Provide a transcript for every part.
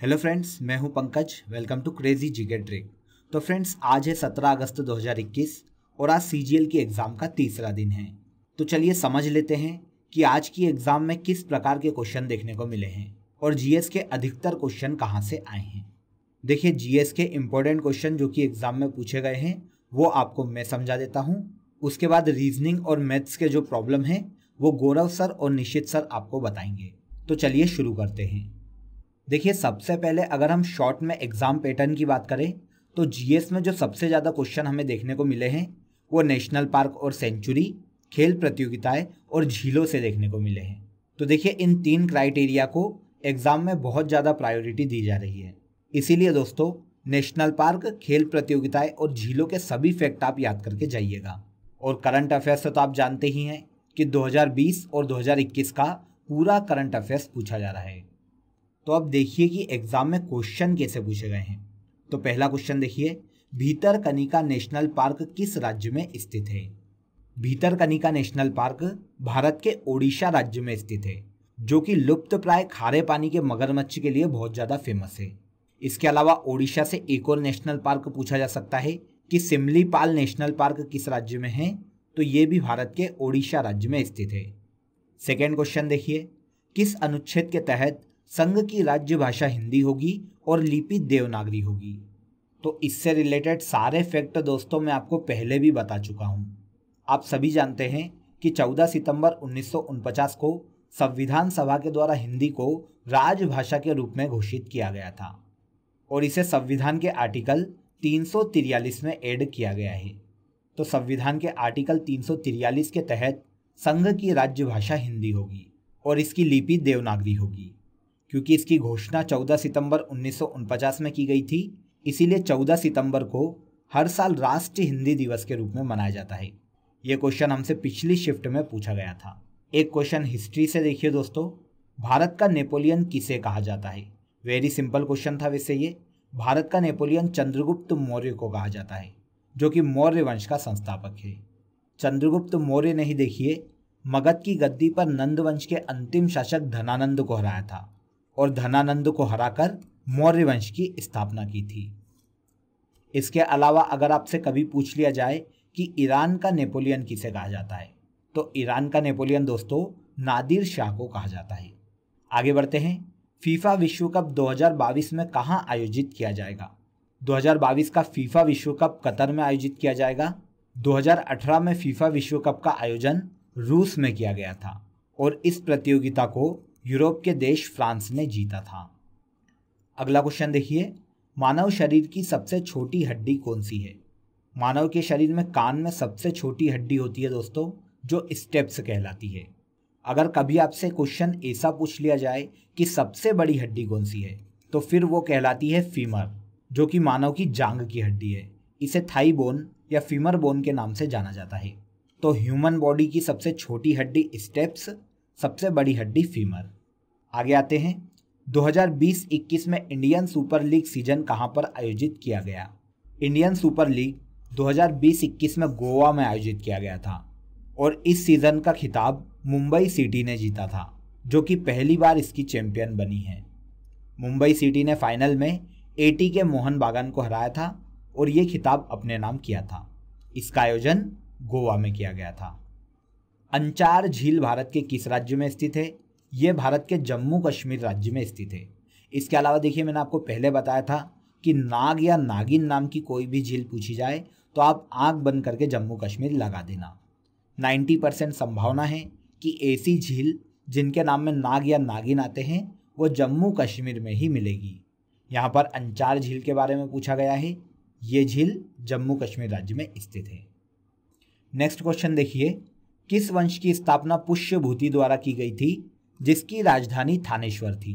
Hello friends मैं हूं Pankaj welcome to crazy जिगर ड्रिंक तो फ्रेंड्स आज है 17 अगस्त 2021 और आज सी की एग्ज़ाम का तीसरा दिन है तो चलिए समझ लेते हैं कि आज की एग्ज़ाम में किस प्रकार के क्वेश्चन देखने को मिले हैं और जीएस के अधिकतर क्वेश्चन कहाँ से आए हैं देखिए जीएस के इम्पोर्टेंट क्वेश्चन जो कि एग्ज़ाम में पूछे गए हैं वो आपको मैं समझा देता हूँ उसके बाद रीजनिंग और मैथ्स के जो प्रॉब्लम हैं वो गौरव सर और निश्चित सर आपको बताएंगे तो चलिए शुरू करते हैं देखिए सबसे पहले अगर हम शॉर्ट में एग्ज़ाम पैटर्न की बात करें तो जीएस में जो सबसे ज़्यादा क्वेश्चन हमें देखने को मिले हैं वो नेशनल पार्क और सेंचुरी खेल प्रतियोगिताएं और झीलों से देखने को मिले हैं तो देखिए इन तीन क्राइटेरिया को एग्ज़ाम में बहुत ज़्यादा प्रायोरिटी दी जा रही है इसीलिए दोस्तों नेशनल पार्क खेल प्रतियोगिताएं और झीलों के सभी फैक्ट आप याद करके जाइएगा और करंट अफेयर्स तो आप जानते ही हैं कि 2020 और 2021 का पूरा करंट अफेयर्स पूछा जा रहा है तो अब देखिए कि एग्जाम में क्वेश्चन कैसे पूछे गए हैं तो पहला क्वेश्चन देखिए भीतर कनिका नेशनल पार्क किस राज्य में स्थित है कनिका नेशनल पार्क भारत के ओडिशा राज्य में स्थित है जो कि लुप्त प्राय खारे पानी के मगरमच्छ के लिए बहुत ज़्यादा फेमस है इसके अलावा ओडिशा से एक और नेशनल पार्क पूछा जा सकता है कि सिमलीपाल नेशनल पार्क किस राज्य में है तो ये भी भारत के ओडिशा राज्य में स्थित है सेकेंड क्वेश्चन देखिए किस अनुच्छेद के तहत संघ की राज्य भाषा हिंदी होगी और लिपि देवनागरी होगी तो इससे रिलेटेड सारे फैक्ट दोस्तों मैं आपको पहले भी बता चुका हूँ आप सभी जानते हैं कि 14 सितंबर उन्नीस को संविधान सभा के द्वारा हिंदी को राजभाषा के रूप में घोषित किया गया था और इसे संविधान के आर्टिकल तीन में ऐड किया गया है तो संविधान के आर्टिकल तीन के तहत संघ की राज्य भाषा हिंदी होगी और इसकी लिपि देवनागरी होगी क्योंकि इसकी घोषणा 14 सितंबर उन्नीस में की गई थी इसीलिए 14 सितंबर को हर साल राष्ट्रीय हिंदी दिवस के रूप में मनाया जाता है ये क्वेश्चन हमसे पिछली शिफ्ट में पूछा गया था एक क्वेश्चन हिस्ट्री से देखिए दोस्तों भारत का नेपोलियन किसे कहा जाता है वेरी सिंपल क्वेश्चन था वैसे ये भारत का नेपोलियन चंद्रगुप्त मौर्य को कहा जाता है जो कि मौर्य वंश का संस्थापक है चंद्रगुप्त मौर्य ने ही देखिए मगध की गद्दी पर नंद वंश के अंतिम शासक धनानंद को हराया था और धनानंद को हराकर मौर्य वंश की स्थापना की थी इसके अलावा अगर आपसे कभी पूछ लिया जाए कि ईरान का नेपोलियन किसे कहा जाता है तो ईरान का नेपोलियन दोस्तों नादिर शाह को कहा जाता है आगे बढ़ते हैं फीफा विश्व कप 2022 में कहाँ आयोजित किया जाएगा 2022 का फीफा विश्व कप कतर में आयोजित किया जाएगा 2018 में फीफा विश्व कप का आयोजन रूस में किया गया था और इस प्रतियोगिता को यूरोप के देश फ्रांस ने जीता था अगला क्वेश्चन देखिए मानव शरीर की सबसे छोटी हड्डी कौन सी है मानव के शरीर में कान में सबसे छोटी हड्डी होती है दोस्तों जो स्टेप्स कहलाती है अगर कभी आपसे क्वेश्चन ऐसा पूछ लिया जाए कि सबसे बड़ी हड्डी कौन सी है तो फिर वो कहलाती है फीमर जो कि मानव की जांग की हड्डी है इसे थाई बोन या फीमर बोन के नाम से जाना जाता है तो ह्यूमन बॉडी की सबसे छोटी हड्डी स्टेप्स सबसे बड़ी हड्डी फीमर आगे आते हैं 2020-21 में इंडियन सुपर लीग सीजन कहां पर आयोजित किया गया इंडियन सुपर लीग 2020-21 में गोवा में आयोजित किया गया था और इस सीज़न का खिताब मुंबई सिटी ने जीता था जो कि पहली बार इसकी चैंपियन बनी है मुंबई सिटी ने फाइनल में एटी के मोहन बागान को हराया था और ये खिताब अपने नाम किया था इसका आयोजन गोवा में किया गया था अंचार झील भारत के किस राज्य में स्थित है ये भारत के जम्मू कश्मीर राज्य में स्थित है इसके अलावा देखिए मैंने आपको पहले बताया था कि नाग या नागिन नाम की कोई भी झील पूछी जाए तो आप आँख बंद करके जम्मू कश्मीर लगा देना 90 परसेंट संभावना है कि ऐसी झील जिनके नाम में नाग या नागिन आते हैं वो जम्मू कश्मीर में ही मिलेगी यहाँ पर अंचार झील के बारे में पूछा गया है ये झील जम्मू कश्मीर राज्य में स्थित है नेक्स्ट क्वेश्चन देखिए किस वंश की स्थापना पुष्यभूति द्वारा की गई थी जिसकी राजधानी थानेश्वर थी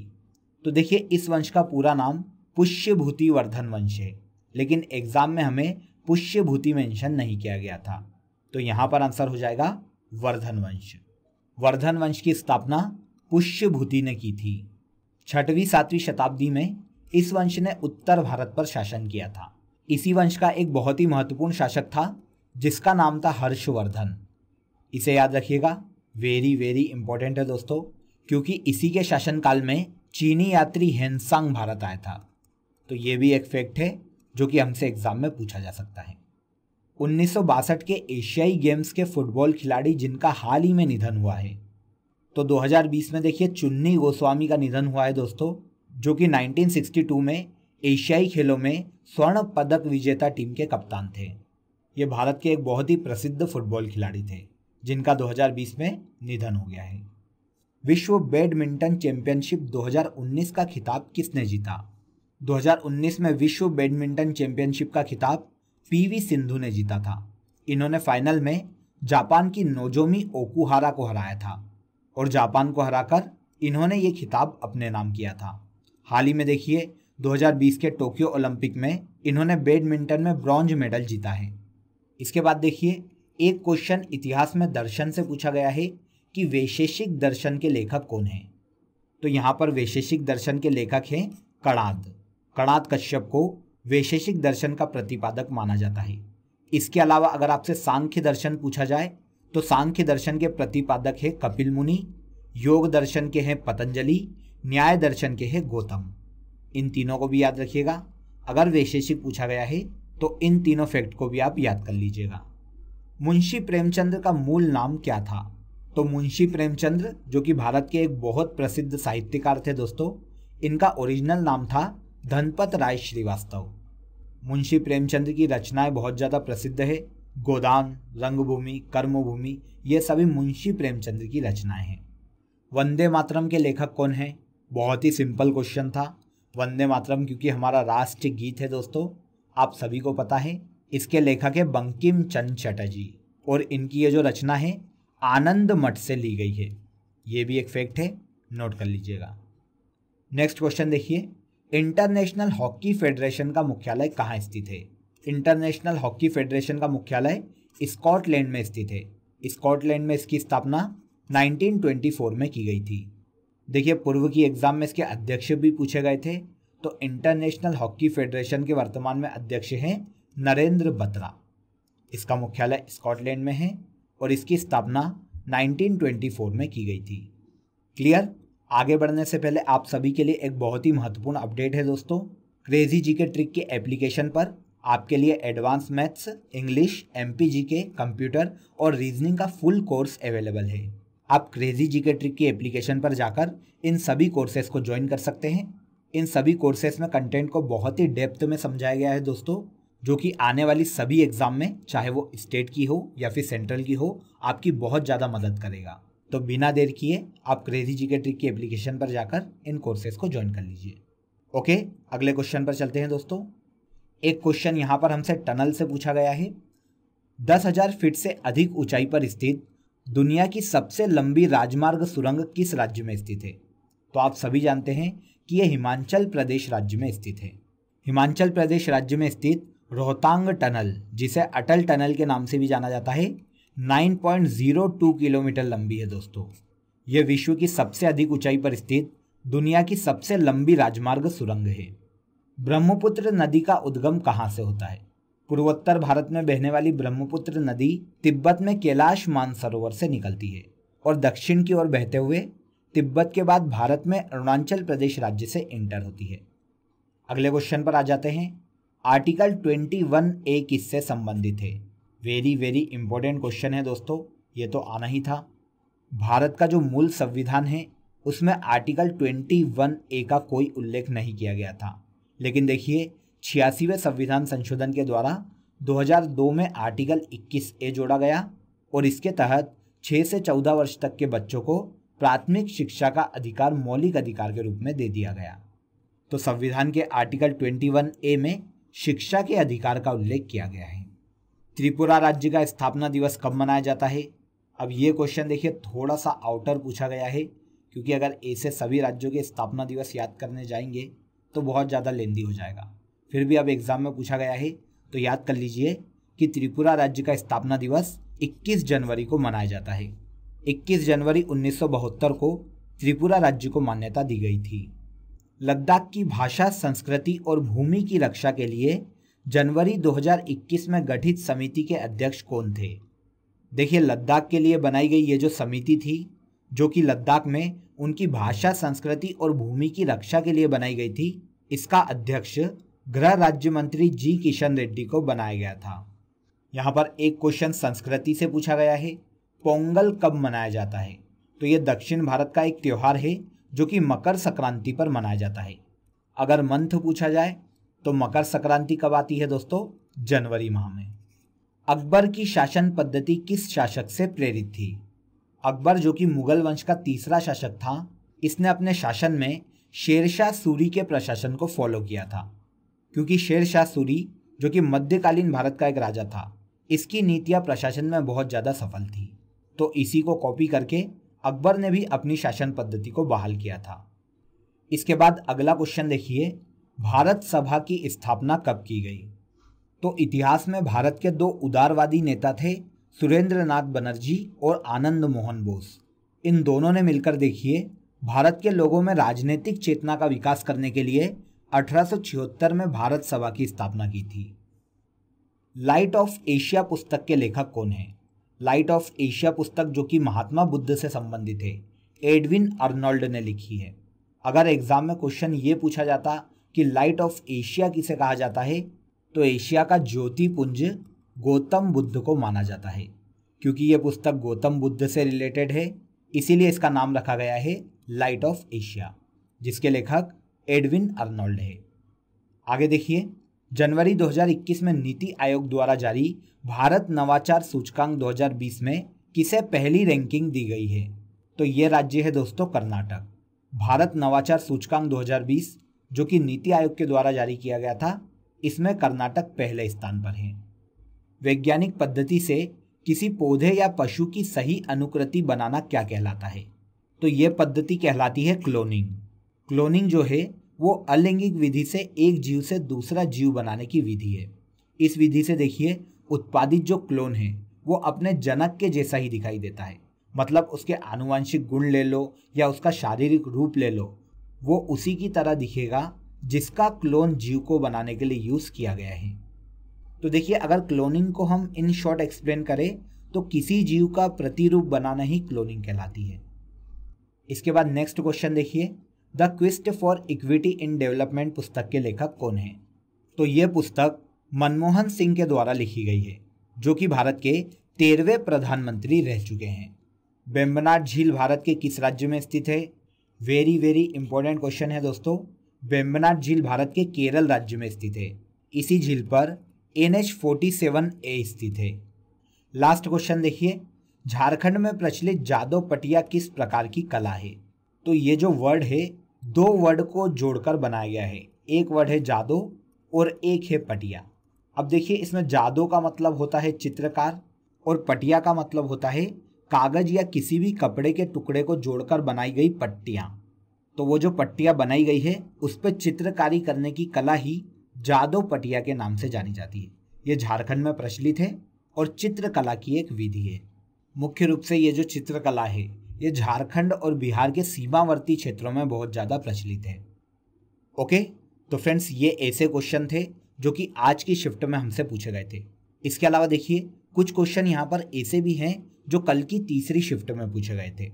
तो देखिए इस वंश का पूरा नाम पुष्यभूति वर्धन वंश है लेकिन एग्जाम में हमें पुष्यभूति मेंशन नहीं किया गया था तो यहाँ पर आंसर हो जाएगा वर्धन वंश वर्धन वंश की स्थापना पुष्यभूति ने की थी छठवीं सातवीं शताब्दी में इस वंश ने उत्तर भारत पर शासन किया था इसी वंश का एक बहुत ही महत्वपूर्ण शासक था जिसका नाम था हर्षवर्धन इसे याद रखिएगा वेरी वेरी इंपॉर्टेंट है दोस्तों क्योंकि इसी के शासनकाल में चीनी यात्री हेनसांग भारत आया था तो ये भी एक फैक्ट है जो कि हमसे एग्जाम में पूछा जा सकता है उन्नीस के एशियाई गेम्स के फुटबॉल खिलाड़ी जिनका हाल ही में निधन हुआ है तो 2020 में देखिए चुन्नी गोस्वामी का निधन हुआ है दोस्तों जो कि 1962 में एशियाई खेलों में स्वर्ण पदक विजेता टीम के कप्तान थे ये भारत के एक बहुत ही प्रसिद्ध फुटबॉल खिलाड़ी थे जिनका 2020 में निधन हो गया है विश्व बैडमिंटन चैंपियनशिप 2019 का खिताब किसने जीता 2019 में विश्व बैडमिंटन चैंपियनशिप का खिताब पीवी सिंधु ने जीता था इन्होंने फाइनल में जापान की नोजोमी ओकुहारा को हराया था और जापान को हराकर इन्होंने ये खिताब अपने नाम किया था हाल ही में देखिए 2020 के टोक्यो ओलंपिक में इन्होंने बैडमिंटन में ब्रॉन्ज मेडल जीता है इसके बाद देखिए एक क्वेश्चन इतिहास में दर्शन से पूछा गया है कि वैशेषिक दर्शन के लेखक कौन हैं तो यहाँ पर वैशेषिक दर्शन के लेखक हैं कणाद कणाद कश्यप को वैशेषिक दर्शन का प्रतिपादक माना जाता है इसके अलावा अगर आपसे सांख्य दर्शन पूछा जाए तो सांख्य दर्शन के प्रतिपादक है कपिल मुनि योग दर्शन के हैं पतंजलि न्याय दर्शन के हैं गौतम इन तीनों को भी याद रखिएगा अगर वैशेषिक पूछा गया है तो इन तीनों फैक्ट को भी आप याद कर लीजिएगा मुंशी प्रेमचंद्र का मूल नाम क्या था तो मुंशी प्रेमचंद्र जो कि भारत के एक बहुत प्रसिद्ध साहित्यकार थे दोस्तों इनका ओरिजिनल नाम था धनपत राय श्रीवास्तव मुंशी प्रेमचंद्र की रचनाएं बहुत ज़्यादा प्रसिद्ध है गोदान रंगभूमि कर्मभूमि ये सभी मुंशी प्रेमचंद्र की रचनाएं हैं वंदे मातरम के लेखक कौन हैं बहुत ही सिंपल क्वेश्चन था वंदे मातरम क्योंकि हमारा राष्ट्रीय गीत है दोस्तों आप सभी को पता है इसके लेखक है बंकिम चंद चटर्जी और इनकी ये जो रचना है आनंद मठ से ली गई है ये भी एक फैक्ट है नोट कर लीजिएगा नेक्स्ट क्वेश्चन देखिए इंटरनेशनल हॉकी फेडरेशन का मुख्यालय कहाँ स्थित है इंटरनेशनल हॉकी फेडरेशन का मुख्यालय स्कॉटलैंड में स्थित है स्कॉटलैंड में इसकी स्थापना 1924 में की गई थी देखिए पूर्व की एग्जाम में इसके अध्यक्ष भी पूछे गए थे तो इंटरनेशनल हॉकी फेडरेशन के वर्तमान में अध्यक्ष हैं नरेंद्र बत्रा इसका मुख्यालय स्कॉटलैंड में है और इसकी स्थापना 1924 में की गई थी क्लियर आगे बढ़ने से पहले आप सभी के लिए एक बहुत ही महत्वपूर्ण अपडेट है दोस्तों क्रेजी जी के ट्रिक के एप्लीकेशन पर आपके लिए एडवांस मैथ्स इंग्लिश एम के कंप्यूटर और रीजनिंग का फुल कोर्स अवेलेबल है आप क्रेजी जी के ट्रिक की एप्लीकेशन पर जाकर इन सभी कोर्सेज को ज्वाइन कर सकते हैं इन सभी कोर्सेज में कंटेंट को बहुत ही डेप्थ में समझाया गया है दोस्तों जो कि आने वाली सभी एग्ज़ाम में चाहे वो स्टेट की हो या फिर सेंट्रल की हो आपकी बहुत ज़्यादा मदद करेगा तो बिना देर किए आप क्रेजी जी के ट्रिक की एप्लीकेशन पर जाकर इन कोर्सेज को ज्वाइन कर लीजिए ओके अगले क्वेश्चन पर चलते हैं दोस्तों एक क्वेश्चन यहाँ पर हमसे टनल से पूछा गया है दस हज़ार फीट से अधिक ऊंचाई पर स्थित दुनिया की सबसे लंबी राजमार्ग सुरंग किस राज्य में स्थित है तो आप सभी जानते हैं कि यह हिमाचल प्रदेश राज्य में स्थित है हिमाचल प्रदेश राज्य में स्थित रोहतांग टनल जिसे अटल टनल के नाम से भी जाना जाता है 9.02 किलोमीटर लंबी है दोस्तों यह विश्व की सबसे अधिक ऊंचाई पर स्थित दुनिया की सबसे लंबी राजमार्ग सुरंग है ब्रह्मपुत्र नदी का उद्गम कहाँ से होता है पूर्वोत्तर भारत में बहने वाली ब्रह्मपुत्र नदी तिब्बत में कैलाश मानसरोवर से निकलती है और दक्षिण की ओर बहते हुए तिब्बत के बाद भारत में अरुणाचल प्रदेश राज्य से एंटर होती है अगले क्वेश्चन पर आ जाते हैं आर्टिकल 21 ए किससे संबंधित है वेरी वेरी इंपॉर्टेंट क्वेश्चन है दोस्तों ये तो आना ही था भारत का जो मूल संविधान है उसमें आर्टिकल 21 ए का कोई उल्लेख नहीं किया गया था लेकिन देखिए छियासीवें संविधान संशोधन के द्वारा 2002 में आर्टिकल 21 ए जोड़ा गया और इसके तहत 6 से 14 वर्ष तक के बच्चों को प्राथमिक शिक्षा का अधिकार मौलिक अधिकार के रूप में दे दिया गया तो संविधान के आर्टिकल 21 ए में शिक्षा के अधिकार का उल्लेख किया गया है त्रिपुरा राज्य का स्थापना दिवस कब मनाया जाता है अब ये क्वेश्चन देखिए थोड़ा सा आउटर पूछा गया है क्योंकि अगर ऐसे सभी राज्यों के स्थापना दिवस याद करने जाएंगे तो बहुत ज़्यादा लेंदी हो जाएगा फिर भी अब एग्ज़ाम में पूछा गया है तो याद कर लीजिए कि त्रिपुरा राज्य का स्थापना दिवस 21 जनवरी को मनाया जाता है 21 जनवरी उन्नीस को त्रिपुरा राज्य को मान्यता दी गई थी लद्दाख की भाषा संस्कृति और भूमि की रक्षा के लिए जनवरी 2021 में गठित समिति के अध्यक्ष कौन थे देखिए लद्दाख के लिए बनाई गई ये जो समिति थी जो कि लद्दाख में उनकी भाषा संस्कृति और भूमि की रक्षा के लिए बनाई गई थी इसका अध्यक्ष गृह राज्य मंत्री जी किशन रेड्डी को बनाया गया था यहाँ पर एक क्वेश्चन संस्कृति से पूछा गया है पोंगल कब मनाया जाता है तो ये दक्षिण भारत का एक त्यौहार है जो कि मकर संक्रांति पर मनाया जाता है अगर मंथ पूछा जाए तो मकर संक्रांति कब आती है दोस्तों जनवरी माह में अकबर की शासन पद्धति किस शासक से प्रेरित थी अकबर जो कि मुगल वंश का तीसरा शासक था इसने अपने शासन में शेरशाह सूरी के प्रशासन को फॉलो किया था क्योंकि शेरशाह सूरी जो कि मध्यकालीन भारत का एक राजा था इसकी नीतियाँ प्रशासन में बहुत ज़्यादा सफल थी तो इसी को कॉपी करके अकबर ने भी अपनी शासन पद्धति को बहाल किया था इसके बाद अगला क्वेश्चन देखिए भारत सभा की स्थापना कब की गई तो इतिहास में भारत के दो उदारवादी नेता थे सुरेंद्र नाथ बनर्जी और आनंद मोहन बोस इन दोनों ने मिलकर देखिए भारत के लोगों में राजनीतिक चेतना का विकास करने के लिए अठारह में भारत सभा की स्थापना की थी लाइट ऑफ एशिया पुस्तक के लेखक कौन हैं लाइट ऑफ एशिया पुस्तक जो कि महात्मा बुद्ध से संबंधित है एडविन अर्नोल्ड ने लिखी है अगर एग्जाम में क्वेश्चन ये पूछा जाता कि लाइट ऑफ एशिया किसे कहा जाता है तो एशिया का ज्योति पुंज गौतम बुद्ध को माना जाता है क्योंकि ये पुस्तक गौतम बुद्ध से रिलेटेड है इसीलिए इसका नाम रखा गया है लाइट ऑफ एशिया जिसके लेखक एडविन अर्नोल्ड है आगे देखिए जनवरी 2021 में नीति आयोग द्वारा जारी भारत नवाचार सूचकांक 2020 में किसे पहली रैंकिंग दी गई है तो ये राज्य है दोस्तों कर्नाटक भारत नवाचार सूचकांक 2020 जो कि नीति आयोग के द्वारा जारी किया गया था इसमें कर्नाटक पहले स्थान पर है वैज्ञानिक पद्धति से किसी पौधे या पशु की सही अनुकृति बनाना क्या कहलाता है तो ये पद्धति कहलाती है क्लोनिंग क्लोनिंग जो है वो अलैंगिक विधि से एक जीव से दूसरा जीव बनाने की विधि है इस विधि से देखिए उत्पादित जो क्लोन है वो अपने जनक के जैसा ही दिखाई देता है मतलब उसके आनुवंशिक गुण ले लो या उसका शारीरिक रूप ले लो वो उसी की तरह दिखेगा जिसका क्लोन जीव को बनाने के लिए यूज़ किया गया है तो देखिए अगर क्लोनिंग को हम इन शॉर्ट एक्सप्लेन करें तो किसी जीव का प्रतिरूप बनाना ही क्लोनिंग कहलाती है इसके बाद नेक्स्ट क्वेश्चन देखिए the quest for equity in development पुस्तक के लेखक कौन हैं तो ये पुस्तक मनमोहन सिंह के द्वारा लिखी गई है जो कि भारत के तेरहवें प्रधानमंत्री रह चुके हैं बेम्बनाट झील भारत के किस राज्य में स्थित है वेरी वेरी इंपॉर्टेंट क्वेश्चन है दोस्तों बेम्बनाट झील भारत के केरल राज्य में स्थित है इसी झील पर N H forty seven A स्थित है लास्ट क्वेश्चन देखिए झारखंड में प्रचलित जादो पटिया किस प्रकार की कला है तो ये जो वर्ड है दो वर्ड को जोड़कर बनाया गया है एक वर्ड है जादो और एक है पटिया अब देखिए इसमें जादो का मतलब होता है चित्रकार और पटिया का मतलब होता है कागज या किसी भी कपड़े के टुकड़े को जोड़कर बनाई गई पट्टियाँ तो वो जो पट्टियाँ बनाई गई है उस पर चित्रकारी करने की कला ही जादो पटिया के नाम से जानी जाती है ये झारखंड में प्रचलित है और चित्रकला की एक विधि है मुख्य रूप से ये जो चित्रकला है ये झारखंड और बिहार के सीमावर्ती क्षेत्रों में बहुत ज़्यादा प्रचलित है ओके तो फ्रेंड्स ये ऐसे क्वेश्चन थे जो कि आज की शिफ्ट में हमसे पूछे गए थे इसके अलावा देखिए कुछ क्वेश्चन यहाँ पर ऐसे भी हैं जो कल की तीसरी शिफ्ट में पूछे गए थे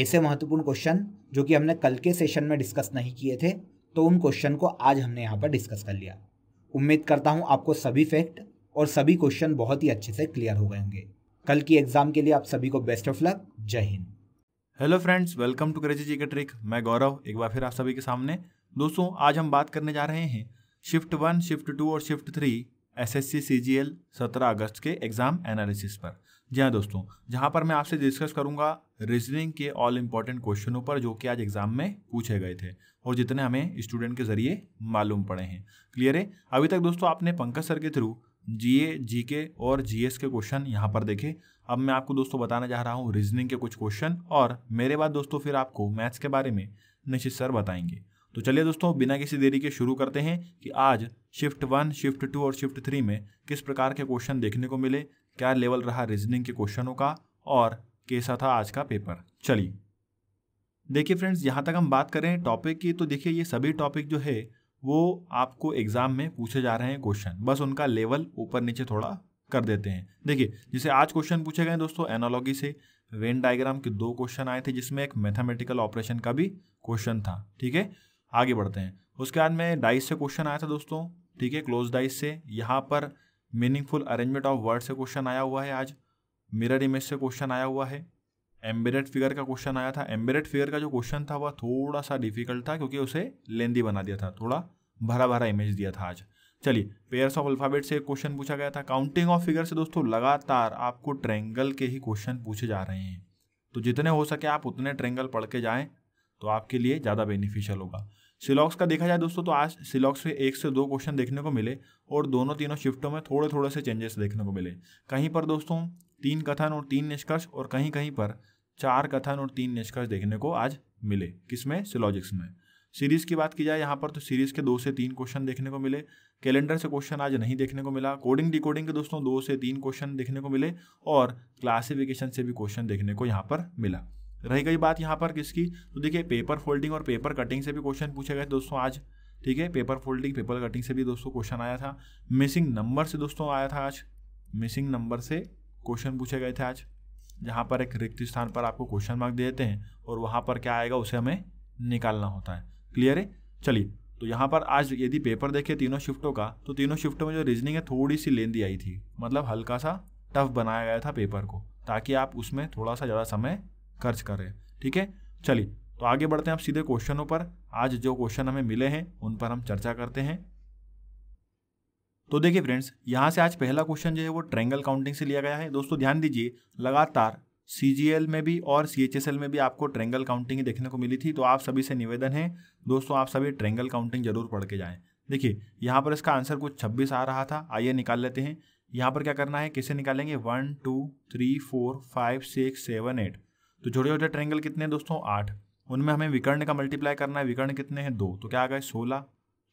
ऐसे महत्वपूर्ण क्वेश्चन जो कि हमने कल के सेशन में डिस्कस नहीं किए थे तो उन क्वेश्चन को आज हमने यहाँ पर डिस्कस कर लिया उम्मीद करता हूँ आपको सभी फैक्ट और सभी क्वेश्चन बहुत ही अच्छे से क्लियर हो गए होंगे कल की एग्ज़ाम के लिए आप सभी को best of luck Jai Hind hello friends welcome to crazy G K trick मैं गौरव एक बार फिर आप सभी के सामने दोस्तों आज हम बात करने जा रहे हैं शिफ्ट वन शिफ्ट टू और shift three S S C C G L सत्रह अगस्त के एग्जाम एनालिसिस पर जी हाँ दोस्तों जहाँ पर मैं आपसे डिस्कस करूँगा रीजनिंग के ऑल इम्पॉर्टेंट क्वेश्चनों पर जो कि आज एग्जाम में पूछे गए थे और जितने हमें स्टूडेंट के जरिए मालूम पड़े हैं क्लियर है अभी तक दोस्तों आपने पंकज सर के through G A G K और जी एस के क्वेश्चन यहाँ पर देखे अब मैं आपको दोस्तों बताने जा रहा हूँ रीजनिंग के कुछ क्वेश्चन और मेरे बाद दोस्तों फिर आपको मैथ्स के बारे में निश्चित सर बताएंगे तो चलिए दोस्तों बिना किसी देरी के शुरू करते हैं कि आज शिफ्ट वन शिफ्ट टू और शिफ्ट थ्री में किस प्रकार के क्वेश्चन देखने को मिले क्या लेवल रहा रीजनिंग के क्वेश्चनों का और कैसा था आज का पेपर चलिए देखिए फ्रेंड्स यहाँ तक हम बात करें टॉपिक की तो देखिए ये सभी टॉपिक जो है वो आपको एग्ज़ाम में पूछे जा रहे हैं क्वेश्चन बस उनका लेवल ऊपर नीचे थोड़ा कर देते हैं देखिए जिसे आज क्वेश्चन पूछे गए दोस्तों एनोलॉगी से वेन डायग्राम के दो क्वेश्चन आए थे जिसमें एक मैथमेटिकल ऑपरेशन का भी क्वेश्चन था ठीक है आगे बढ़ते हैं उसके बाद में डाइस से क्वेश्चन आया था दोस्तों ठीक है क्लोज डाइस से यहाँ पर मीनिंगफुल अरेंजमेंट ऑफ वर्ड से क्वेश्चन आया हुआ है आज मिरर इमेज से क्वेश्चन आया हुआ है एम्बेडेड फिगर का क्वेश्चन आया था एम्बेडेड फिगर का जो क्वेश्चन था वह थोड़ा सा डिफिकल्ट था क्योंकि उसे लेंदी बना दिया था थोड़ा भरा भरा इमेज दिया था आज चलिए पेयर्स ऑफ अल्फाबेट से क्वेश्चन पूछा गया था काउंटिंग ऑफ फिगर से दोस्तों लगातार आपको ट्रेंगल के ही क्वेश्चन पूछे जा रहे हैं तो जितने हो सके आप उतने ट्रेंगल पढ़ के जाएं तो आपके लिए ज़्यादा बेनिफिशियल होगा सिलॉक्स का देखा जाए दोस्तों तो आज सिलॉक्स में एक से दो क्वेश्चन देखने को मिले और दोनों तीनों शिफ्टों में थोड़े थोड़े से चेंजेस देखने को मिले कहीं पर दोस्तों तीन कथन और तीन निष्कर्ष और कहीं कहीं पर चार कथन और तीन निष्कर्ष देखने को आज मिले किसमें सिलॉजिक्स में सीरीज़ की बात की जाए यहाँ पर तो सीरीज़ के दो से तीन क्वेश्चन देखने को मिले कैलेंडर से क्वेश्चन आज नहीं देखने को मिला कोडिंग डिकोडिंग के दोस्तों दो से तीन क्वेश्चन देखने को मिले और क्लासिफिकेशन से भी क्वेश्चन देखने को यहाँ पर मिला रही गई बात यहाँ पर किसकी तो देखिए पेपर फोल्डिंग और पेपर कटिंग से भी क्वेश्चन पूछे गए दोस्तों आज ठीक है पेपर फोल्डिंग पेपर कटिंग से भी दोस्तों क्वेश्चन आया था मिसिंग नंबर से दोस्तों आया था आज मिसिंग नंबर से क्वेश्चन पूछे गए थे आज जहाँ पर एक रिक्त स्थान पर आपको क्वेश्चन मार्क दे देते हैं और वहाँ पर क्या आएगा उसे हमें निकालना होता है क्लियर है चलिए तो यहाँ पर आज यदि पेपर देखे तीनों शिफ्टों का तो तीनों शिफ्टों में जो रीजनिंग है थोड़ी सी लेंदी आई थी मतलब हल्का सा टफ बनाया गया था पेपर को ताकि आप उसमें थोड़ा सा ज़्यादा समय खर्च करें ठीक है चलिए तो आगे बढ़ते हैं आप सीधे क्वेश्चनों पर आज जो क्वेश्चन हमें मिले हैं उन पर हम चर्चा करते हैं तो देखिए फ्रेंड्स यहाँ से आज पहला क्वेश्चन जो है वो ट्रेंगल काउंटिंग से लिया गया है दोस्तों ध्यान दीजिए लगातार सी में भी और सी में भी आपको ट्रेंगल काउंटिंग देखने को मिली थी तो आप सभी से निवेदन है दोस्तों आप सभी ट्रेंगल काउंटिंग जरूर पढ़ के जाएँ देखिए यहाँ पर इसका आंसर कुछ छब्बीस आ रहा था आइए निकाल लेते हैं यहाँ पर क्या करना है किसे निकालेंगे one two three four five six seven eight तो जुड़े जुड़े ट्रेंगल कितने हैं दोस्तों आठ उनमें हमें विकर्ण का मल्टीप्लाई करना है विकर्ण कितने हैं दो तो क्या आ गए सोलह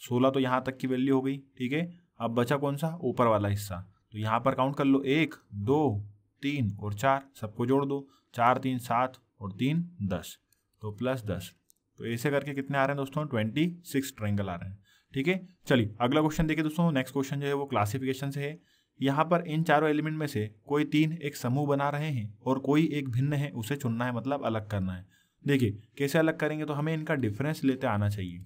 सोलह तो यहाँ तक की वैल्यू हो गई ठीक है अब बचा कौन सा ऊपर वाला हिस्सा तो यहाँ पर काउंट कर लो एक दो तीन और चार सबको जोड़ दो चार तीन सात और तीन दस तो प्लस दस तो ऐसे करके कितने आ रहे हैं दोस्तों ट्वेंटी सिक्स ट्रेंगल आ रहे हैं ठीक है चलिए अगला क्वेश्चन देखिए दोस्तों नेक्स्ट क्वेश्चन जो है वो क्लासिफिकेशन से है यहाँ पर इन चारों एलिमेंट में से कोई तीन एक समूह बना रहे हैं और कोई एक भिन्न है उसे चुनना है मतलब अलग करना है देखिए कैसे अलग करेंगे तो हमें इनका डिफरेंस लेते आना चाहिए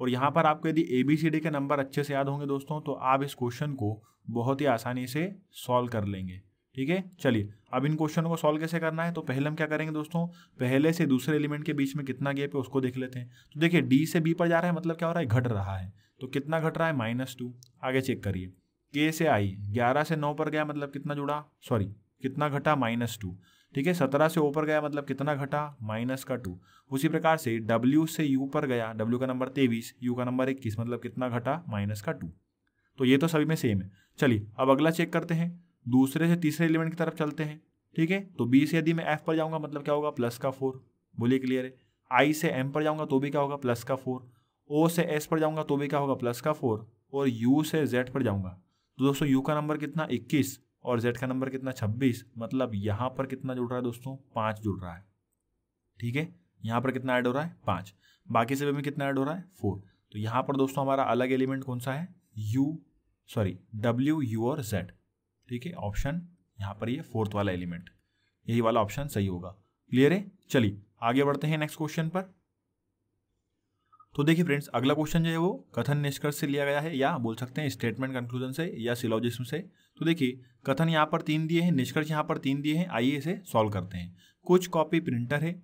और यहाँ पर आपको यदि ए बी सी डी के नंबर अच्छे से याद होंगे दोस्तों तो आप इस क्वेश्चन को बहुत ही आसानी से सॉल्व कर लेंगे ठीक है चलिए अब इन क्वेश्चन को सॉल्व कैसे करना है तो पहले हम क्या करेंगे दोस्तों पहले से दूसरे एलिमेंट के बीच में कितना गैप है उसको देख लेते हैं तो देखिए डी से बी पर जा रहा है मतलब क्या हो रहा है घट रहा है तो कितना घट रहा है माइनस टू आगे चेक करिए के से आई ग्यारह से नौ पर गया मतलब कितना जुड़ा सॉरी कितना घटा माइनस टू ठीक है सत्रह से ऊपर गया मतलब कितना घटा माइनस का टू उसी प्रकार से डब्ल्यू से यू पर गया डब्ल्यू का नंबर तेईस यू का नंबर इक्कीस मतलब कितना घटा माइनस का टू तो ये तो सभी में सेम है चलिए अब अगला चेक करते हैं दूसरे से तीसरे एलिमेंट की तरफ चलते हैं ठीक है तो बी से यदि मैं एफ पर जाऊंगा मतलब क्या होगा प्लस का फोर बोलिए क्लियर है आई से एम पर जाऊंगा तो भी क्या होगा प्लस का फोर ओ से एस पर जाऊंगा तो भी क्या होगा प्लस का फोर और यू से जेड पर जाऊंगा तो दोस्तों यू का नंबर कितना इक्कीस और जेड का नंबर कितना छब्बीस मतलब यहाँ पर कितना जुड़ रहा है दोस्तों पाँच जुड़ रहा है ठीक है यहाँ पर कितना ऐड हो रहा है पाँच बाकी सभी में कितना ऐड हो रहा है फोर तो यहाँ पर दोस्तों हमारा अलग एलिमेंट कौन सा है यू सॉरी डब्ल्यू यू और जेड ठीक है ऑप्शन यहाँ पर ये फोर्थ वाला एलिमेंट यही वाला ऑप्शन सही होगा क्लियर है चलिए आगे बढ़ते हैं नेक्स्ट क्वेश्चन पर तो देखिए फ्रेंड्स अगला क्वेश्चन जो है वो कथन निष्कर्ष से लिया गया है या बोल सकते हैं स्टेटमेंट कंक्लूजन से या सिलोजिस्म से तो देखिए कथन यहाँ पर तीन दिए हैं निष्कर्ष यहाँ पर तीन दिए हैं आइए इसे सॉल्व करते हैं कुछ कॉपी प्रिंटर है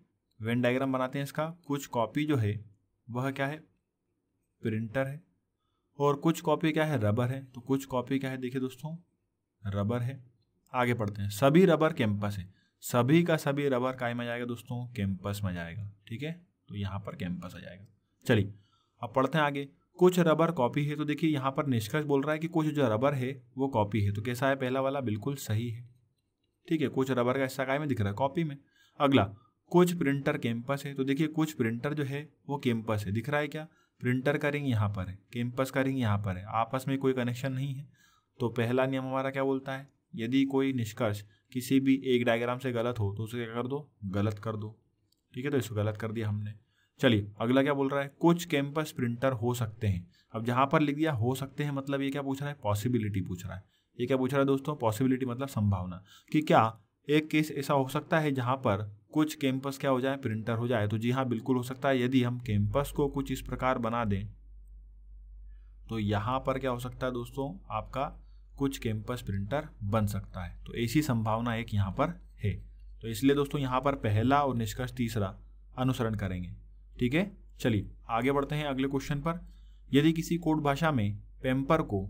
वेन डायग्राम बनाते हैं इसका कुछ कॉपी जो है वह क्या है प्रिंटर है और कुछ कॉपी क्या है रबर है तो कुछ कॉपी क्या है देखिए दोस्तों रबर है आगे पढ़ते हैं सभी रबर कैंपस है सभी का सभी रबर काय में जाएगा दोस्तों कैंपस में जाएगा ठीक है तो यहाँ पर कैंपस आ जाएगा चलिए अब पढ़ते हैं आगे कुछ रबर कॉपी है तो देखिए यहाँ पर निष्कर्ष बोल रहा है कि कुछ जो रबर है वो कॉपी है तो कैसा है पहला वाला बिल्कुल सही है ठीक है कुछ रबर का हिस्सा काय में दिख रहा है कॉपी में अगला कुछ प्रिंटर कैंपस है तो देखिए कुछ प्रिंटर जो है वो कैंपस है दिख रहा है क्या प्रिंटर का रिंग यहाँ पर है कैंपस का रिंग यहाँ पर है आपस में कोई कनेक्शन नहीं है तो पहला नियम हमारा क्या बोलता है यदि कोई निष्कर्ष किसी भी एक डायग्राम से गलत हो तो उसे क्या कर दो गलत कर दो ठीक है तो इसको गलत कर दिया हमने चलिए अगला क्या बोल रहा है कुछ कैंपस प्रिंटर हो सकते हैं अब जहाँ पर लिख दिया हो सकते हैं मतलब ये क्या पूछ रहा है पॉसिबिलिटी पूछ रहा है ये क्या पूछ रहा है दोस्तों पॉसिबिलिटी मतलब संभावना कि क्या एक केस ऐसा हो सकता है जहाँ पर कुछ कैंपस क्या हो जाए प्रिंटर हो जाए तो जी हाँ बिल्कुल हो सकता है यदि हम कैंपस को कुछ इस प्रकार बना दें तो यहाँ पर क्या हो सकता है दोस्तों आपका कुछ कैंपस प्रिंटर बन सकता है तो ऐसी संभावना एक यहाँ पर है तो इसलिए दोस्तों यहाँ पर पहला और निष्कर्ष तीसरा अनुसरण करेंगे ठीक है चलिए आगे बढ़ते हैं अगले क्वेश्चन पर यदि किसी कोड भाषा में पेम्पर को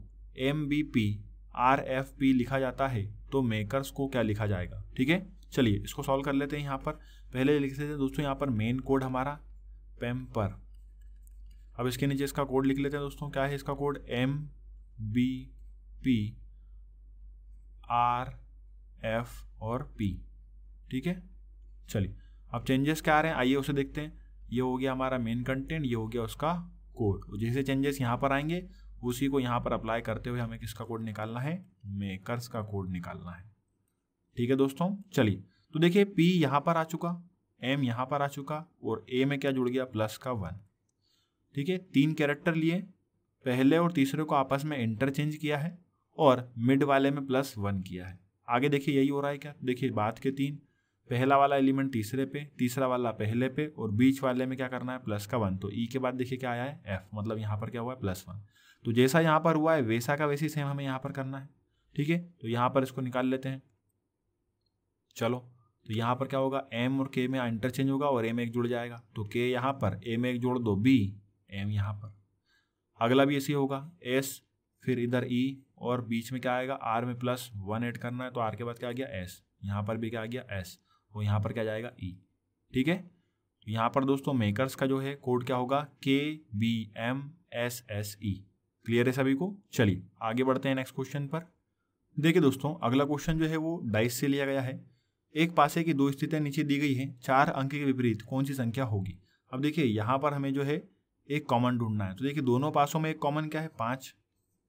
M B P R F P लिखा जाता है तो मेकर्स को क्या लिखा जाएगा ठीक है चलिए इसको सॉल्व कर लेते हैं यहाँ पर पहले लिख लेते हैं दोस्तों यहाँ पर मेन कोड हमारा पेम्पर अब इसके नीचे इसका कोड लिख लेते हैं दोस्तों क्या है इसका code M B P R F और पी ठीक है चलिए अब चेंजेस क्या आ रहे हैं आइए उसे देखते हैं ये हो गया हमारा मेन कंटेंट ये हो गया उसका कोड जैसे चेंजेस यहाँ पर आएंगे उसी को यहाँ पर अप्लाई करते हुए हमें किसका कोड निकालना है मेकर्स का कोड निकालना है ठीक है दोस्तों चलिए तो देखिए पी यहाँ पर आ चुका एम यहाँ पर आ चुका और ए में क्या जुड़ गया प्लस का वन ठीक है तीन कैरेक्टर लिए पहले और तीसरे को आपस में इंटरचेंज किया है और मिड वाले में प्लस वन किया है आगे देखिए यही हो रहा है क्या देखिए बात के तीन पहला वाला एलिमेंट तीसरे पे तीसरा वाला पहले पे और बीच वाले में क्या करना है प्लस का वन तो ई e के बाद देखिए क्या आया है एफ मतलब यहाँ पर क्या हुआ है प्लस वन तो जैसा यहाँ पर हुआ है वैसा का वैसी सेम हमें यहाँ पर करना है ठीक है तो यहाँ पर इसको निकाल लेते हैं चलो तो यहाँ पर क्या होगा एम और के में इंटरचेंज होगा और एम एक जुड़ जाएगा तो के यहाँ पर एम एक जोड़ दो बी एम यहाँ पर अगला भी ऐसे होगा एस फिर इधर ई e, और बीच में क्या आएगा आर में प्लस वन एड करना है तो आर के बाद क्या आ गया एस यहाँ पर भी क्या आ गया एस और तो यहाँ पर क्या जाएगा ई e. ठीक है तो यहाँ पर दोस्तों मेकर्स का जो है कोड क्या होगा K B M S S E clear है सभी को चलिए आगे बढ़ते हैं नेक्स्ट क्वेश्चन पर देखिए दोस्तों अगला क्वेश्चन जो है वो डाइस से लिया गया है एक पासे की दो स्थितियाँ नीचे दी गई हैं चार अंक के विपरीत कौन सी संख्या होगी अब देखिए यहाँ पर हमें जो है एक कॉमन ढूंढना है तो देखिए दोनों पासों में एक कॉमन क्या है पाँच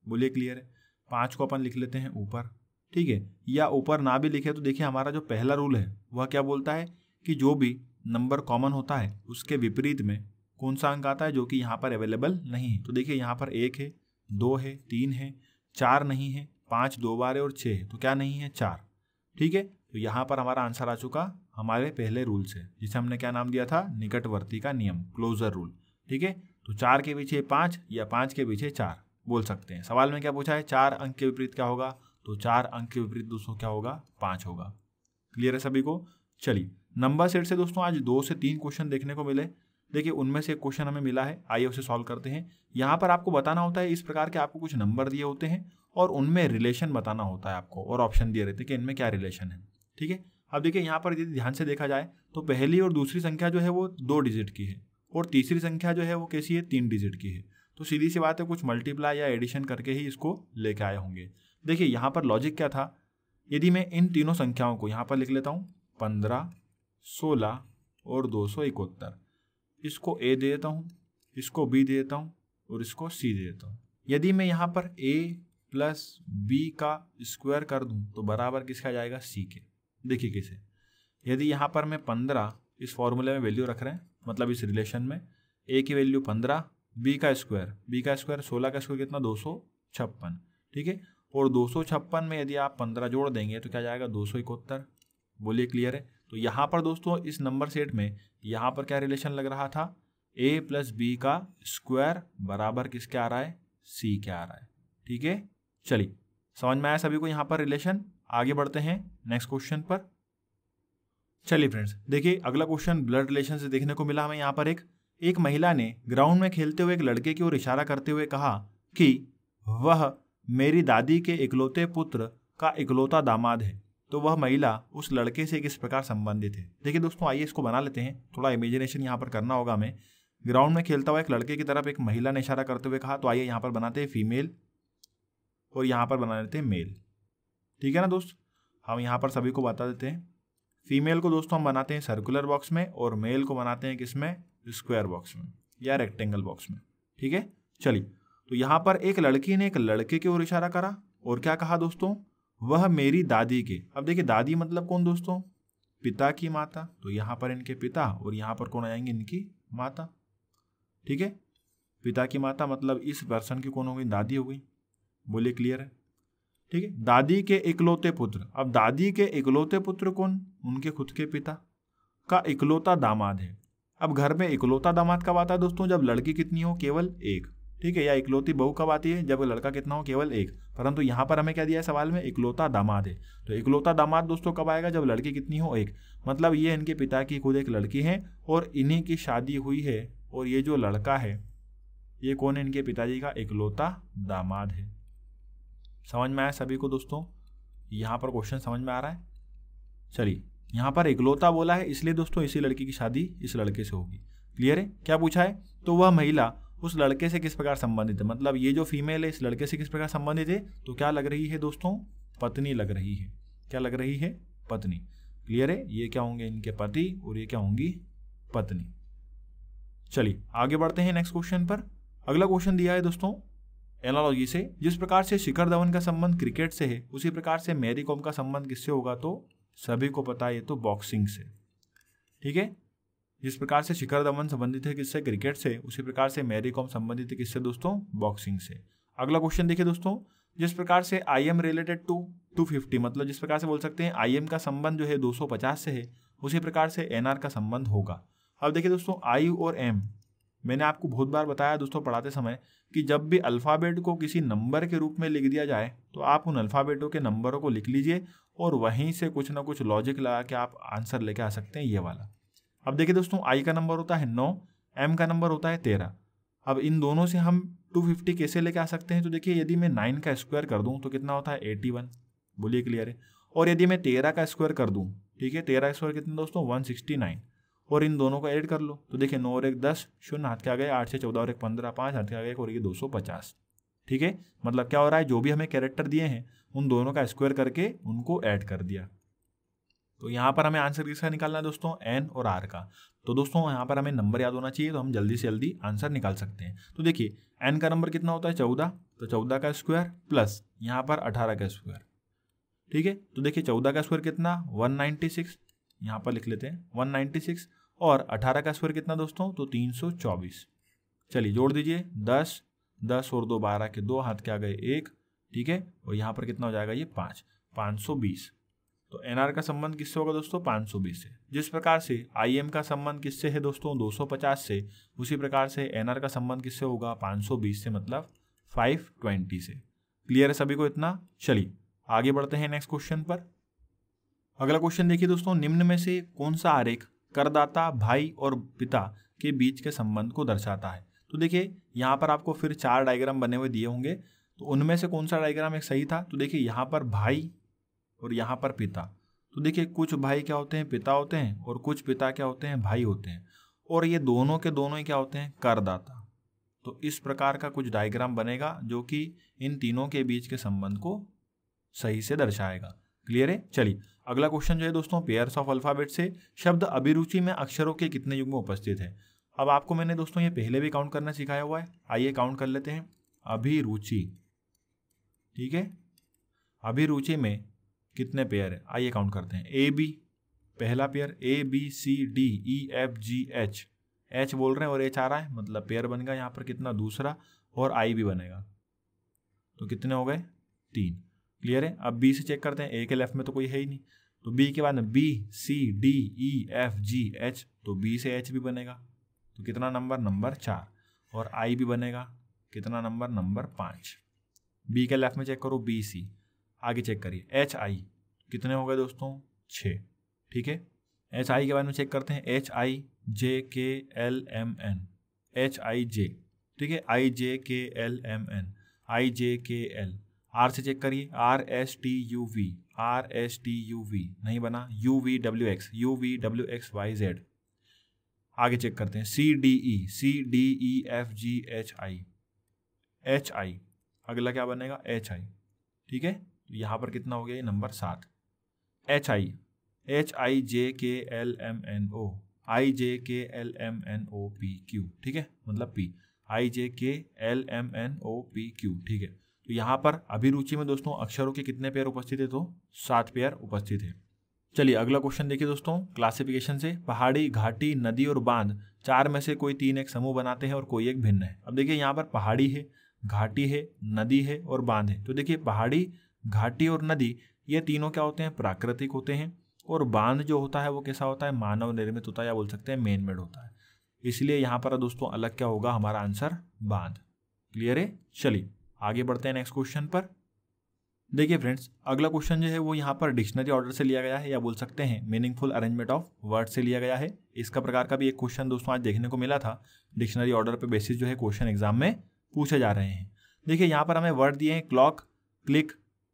बोलिए क्लियर है पाँच को अपन लिख लेते हैं ऊपर ठीक है या ऊपर ना भी लिखे तो देखिए हमारा जो पहला रूल है वह क्या बोलता है कि जो भी नंबर कॉमन होता है उसके विपरीत में कौन सा अंक आता है जो कि यहाँ पर अवेलेबल नहीं है तो देखिए यहाँ पर एक है दो है तीन है चार नहीं है पाँच दो बार है और छः है तो क्या नहीं है चार ठीक है तो यहाँ पर हमारा आंसर आ चुका हमारे पहले रूल से जिसे हमने क्या नाम दिया था निकटवर्ती का नियम क्लोजर रूल ठीक है तो चार के पीछे पाँच या पाँच के पीछे चार बोल सकते हैं सवाल में क्या पूछा है चार अंक के विपरीत क्या होगा तो चार अंक के विपरीत दोस्तों क्या होगा पाँच होगा क्लियर है सभी को चलिए नंबर सेट से दोस्तों आज दो से तीन क्वेश्चन देखने को मिले देखिए उनमें से एक क्वेश्चन हमें मिला है आइए उसे सॉल्व करते हैं यहाँ पर आपको बताना होता है इस प्रकार के आपको कुछ नंबर दिए होते हैं और उनमें रिलेशन बताना होता है आपको और ऑप्शन दिए रहते हैं कि इनमें क्या रिलेशन है ठीक है अब देखिए यहाँ पर यदि ध्यान से देखा जाए तो पहली और दूसरी संख्या जो है वो दो डिजिट की है और तीसरी संख्या जो है वो कैसी है तीन डिजिट की है तो सीधी सी बात है कुछ मल्टीप्लाई या एडिशन करके ही इसको लेके आए होंगे देखिए यहाँ पर लॉजिक क्या था यदि मैं इन तीनों संख्याओं को यहाँ पर लिख लेता हूँ पंद्रह सोलह और दो सौ इकहत्तर इसको ए दे देता हूँ इसको बी दे देता हूँ और इसको सी दे देता हूँ यदि मैं यहाँ पर ए प्लस बी का स्क्वायर कर दूँ तो बराबर किसका जाएगा सी के देखिए किसे यदि यहाँ पर मैं पंद्रह इस फॉर्मूले में वैल्यू रख रहे हैं मतलब इस रिलेशन में ए की वैल्यू पंद्रह बी का स्क्वायर बी का स्क्वायर सोलह का स्क्वायर कितना दो सौ छप्पन ठीक है और दो सौ छप्पन में यदि आप पंद्रह जोड़ देंगे तो क्या जाएगा दो सौ इकहत्तर बोलिए क्लियर है तो यहाँ पर दोस्तों इस नंबर सेट में यहाँ पर क्या रिलेशन लग रहा था ए प्लस बी का स्क्वायर बराबर किसके आ रहा है सी के आ रहा है ठीक है चलिए समझ में आया सभी को यहाँ पर रिलेशन आगे बढ़ते हैं नेक्स्ट क्वेश्चन पर चलिए फ्रेंड्स देखिए अगला क्वेश्चन ब्लड रिलेशन से देखने को मिला हमें यहाँ पर एक एक महिला ने ग्राउंड में खेलते हुए एक लड़के की ओर इशारा करते हुए कहा कि वह मेरी दादी के इकलौते पुत्र का इकलौता दामाद है तो वह महिला उस लड़के से किस प्रकार संबंधित है देखिए दोस्तों आइए इसको बना लेते हैं थोड़ा इमेजिनेशन यहाँ पर करना होगा हमें ग्राउंड में खेलता हुआ एक लड़के की तरफ एक महिला ने इशारा करते हुए कहा तो आइए यहाँ पर बनाते हैं फीमेल और यहाँ पर बना लेते हैं मेल ठीक है ना दोस्त हम यहाँ पर सभी को बता देते हैं फीमेल को दोस्तों हम बनाते हैं सर्कुलर बॉक्स में और मेल को बनाते हैं किस में स्क्वायर बॉक्स में या रेक्टेंगल बॉक्स में ठीक है चलिए तो यहाँ पर एक लड़की ने एक लड़के की ओर इशारा करा और क्या कहा दोस्तों वह मेरी दादी के अब देखिए दादी मतलब कौन दोस्तों पिता की माता तो यहाँ पर इनके पिता और यहाँ पर कौन आएंगे इनकी माता ठीक है पिता की माता मतलब इस पर्सन की कौन हो गई दादी हो गई बोलिए क्लियर है ठीक है दादी के इकलौते पुत्र अब दादी के इकलौते पुत्र कौन उनके खुद के पिता का इकलौता दामाद है अब घर में इकलौता दामाद कब आता है दोस्तों जब लड़की कितनी हो केवल एक ठीक है या इकलौती बहू कब आती है जब लड़का कितना हो केवल एक परंतु यहाँ पर हमें क्या दिया है सवाल में इकलौता दामाद है तो इकलौता दामाद दोस्तों कब आएगा जब लड़की कितनी हो एक मतलब ये इनके पिता की खुद एक लड़की है और इन्हीं की शादी हुई है और ये जो लड़का है ये कौन है इनके पिताजी का इकलौता दामाद है समझ में आया सभी को दोस्तों यहाँ पर क्वेश्चन समझ में आ रहा है चलिए यहाँ पर इकलौता बोला है इसलिए दोस्तों इसी लड़की की शादी इस लड़के से होगी क्लियर है क्या पूछा है तो वह महिला उस लड़के से किस प्रकार संबंधित है मतलब ये जो फीमेल है इस लड़के से किस प्रकार संबंधित है तो क्या लग रही है दोस्तों पत्नी लग रही है क्या लग रही है पत्नी क्लियर है ये क्या होंगे इनके पति और ये क्या होंगी पत्नी चलिए आगे बढ़ते हैं नेक्स्ट क्वेश्चन पर अगला क्वेश्चन दिया है दोस्तों एनालॉजी से जिस प्रकार से शिखर धवन का संबंध क्रिकेट से है उसी प्रकार से मैरी कॉम का संबंध किससे होगा तो सभी को पता है ये तो बॉक्सिंग से ठीक है जिस प्रकार से शिखर धवन संबंधित है किससे क्रिकेट से उसी प्रकार से मैरी कॉम संबंधित है किससे दोस्तों बॉक्सिंग से अगला क्वेश्चन देखिए दोस्तों जिस प्रकार से I M related to two fifty मतलब जिस प्रकार से बोल सकते हैं आई एम का संबंध जो है दो सौ पचास से है उसी प्रकार से एन आर का संबंध होगा अब देखिए दोस्तों आई और एम मैंने आपको बहुत बार बताया दोस्तों पढ़ाते समय कि जब भी अल्फ़ाबेट को किसी नंबर के रूप में लिख दिया जाए तो आप उन अल्फ़ाबेटों के नंबरों को लिख लीजिए और वहीं से कुछ ना कुछ लॉजिक लगा के आप आंसर लेके आ सकते हैं ये वाला अब देखिए दोस्तों आई का नंबर होता है नौ एम का नंबर होता है तेरह अब इन दोनों से हम 250 कैसे लेके आ सकते हैं तो देखिए यदि मैं नाइन का स्क्वायर कर दूँ तो कितना होता है एटी वन बोलिए क्लियर है और यदि मैं तेरह का स्क्वायर कर दूँ ठीक है तेरह स्क्वायर कितना दोस्तों वन सिक्सटी नाइन और इन दोनों को ऐड कर लो तो देखिए नौ और एक दस शून्य हाथ के आ गए आठ से चौदह और एक पंद्रह पाँच हाथ के आ गए और ये दो सौ पचास ठीक है मतलब क्या हो रहा है जो भी हमें कैरेक्टर दिए हैं उन दोनों का स्क्वायर करके उनको ऐड कर दिया तो यहाँ पर हमें आंसर किसका निकालना है दोस्तों एन और आर का तो दोस्तों यहाँ पर हमें नंबर याद होना चाहिए तो हम जल्दी से जल्दी आंसर निकाल सकते हैं तो देखिए एन का नंबर कितना होता है चौदह तो चौदह का स्क्वायर प्लस यहाँ पर अठारह का स्क्वायर ठीक है तो देखिए चौदह का स्क्वायर कितना वन नाइन्टी सिक्स यहाँ पर लिख लेते हैं 196 और 18 का स्क्वायर कितना दोस्तों तो 324 चलिए जोड़ दीजिए 10 10 और दो 12 के दो हाथ के आ गए एक ठीक है और यहाँ पर कितना हो जाएगा ये पाँच पाँच तो एनआर का संबंध किससे होगा दोस्तों 520 से जिस प्रकार से आईएम का संबंध किससे है दोस्तों 250 से उसी प्रकार से एनआर का संबंध किससे होगा 520 से मतलब 520 से क्लियर है सभी को इतना चलिए आगे बढ़ते हैं नेक्स्ट क्वेश्चन पर अगला क्वेश्चन देखिए दोस्तों निम्न में से कौन सा आरेख करदाता भाई और पिता के बीच के संबंध को दर्शाता है तो देखिए यहाँ पर आपको फिर चार डायग्राम बने हुए दिए होंगे तो उनमें से कौन सा डायग्राम एक सही था तो देखिए यहाँ पर भाई और यहाँ पर पिता तो देखिए कुछ भाई क्या होते हैं पिता होते हैं और कुछ पिता क्या होते हैं भाई होते हैं और ये दोनों के दोनों ही क्या होते हैं करदाता तो इस प्रकार का कुछ डायग्राम बनेगा जो कि इन तीनों के बीच के संबंध को सही से दर्शाएगा क्लियर है चलिए अगला क्वेश्चन जो है दोस्तों पेयर्स ऑफ अल्फाबेट से शब्द अभिरुचि में अक्षरों के कितने युग में उपस्थित है अब आपको मैंने दोस्तों ये पहले भी काउंट करना सिखाया हुआ है आइए काउंट कर लेते हैं अभिरुचि ठीक है अभिरुचि में कितने पेयर है आइए काउंट करते हैं ए बी पहला pair A B C D E F G H H बोल रहे हैं और एच आ रहा है मतलब पेयर बन गया यहाँ पर कितना दूसरा और आई भी बनेगा तो कितने हो गए तीन क्लियर है अब बी से चेक करते हैं ए के लेफ्ट में तो कोई है ही नहीं तो बी के बाद में B C D E F G H तो बी से एच भी बनेगा तो कितना नंबर नंबर चार और आई भी बनेगा कितना नंबर नंबर पाँच बी के लेफ्ट में चेक करो बी सी आगे चेक करिए एच आई कितने हो गए दोस्तों छः ठीक है एच आई के बारे में चेक करते हैं H I J K L M N H I J ठीक है I J K L M N I J K L R से चेक करिए R S T U V R S T U V नहीं बना U V W X U V W X Y Z आगे check करते हैं C D E C D E F G H I H I अगला क्या बनेगा H I ठीक है तो यहाँ पर कितना हो गया ये नंबर सात H I H I J K L M N O I J K L M N O P Q ठीक है मतलब P I J K L M N O P Q ठीक है तो यहाँ पर अभिरुचि में दोस्तों अक्षरों के कितने पेयर उपस्थित है तो सात पेयर उपस्थित है चलिए अगला क्वेश्चन देखिए दोस्तों क्लासिफिकेशन से पहाड़ी घाटी नदी और बांध चार में से कोई तीन एक समूह बनाते हैं और कोई एक भिन्न है अब देखिए यहाँ पर पहाड़ी है घाटी है नदी है और बांध है तो देखिए पहाड़ी घाटी और नदी ये तीनों क्या होते हैं प्राकृतिक होते हैं और बांध जो होता है वो कैसा होता है मानव निर्मित होता है या बोल सकते हैं मेन मेड होता है इसलिए यहाँ पर दोस्तों अलग क्या होगा हमारा आंसर बांध क्लियर है चलिए आगे बढ़ते हैं नेक्स्ट क्वेश्चन पर देखिए फ्रेंड्स अगला क्वेश्चन जो है वो यहाँ पर डिक्शनरी ऑर्डर से लिया गया है या बोल सकते हैं मीनिंगफुल अरेंजमेंट ऑफ वर्ड से लिया गया है इसका प्रकार का भी एक क्वेश्चन दोस्तों आज देखने को मिला था डिक्शनरी ऑर्डर पर बेसिस जो है क्वेश्चन एग्जाम में पूछे जा रहे हैं देखिए यहाँ पर हमें वर्ड दिए हैं क्लॉक क्लिक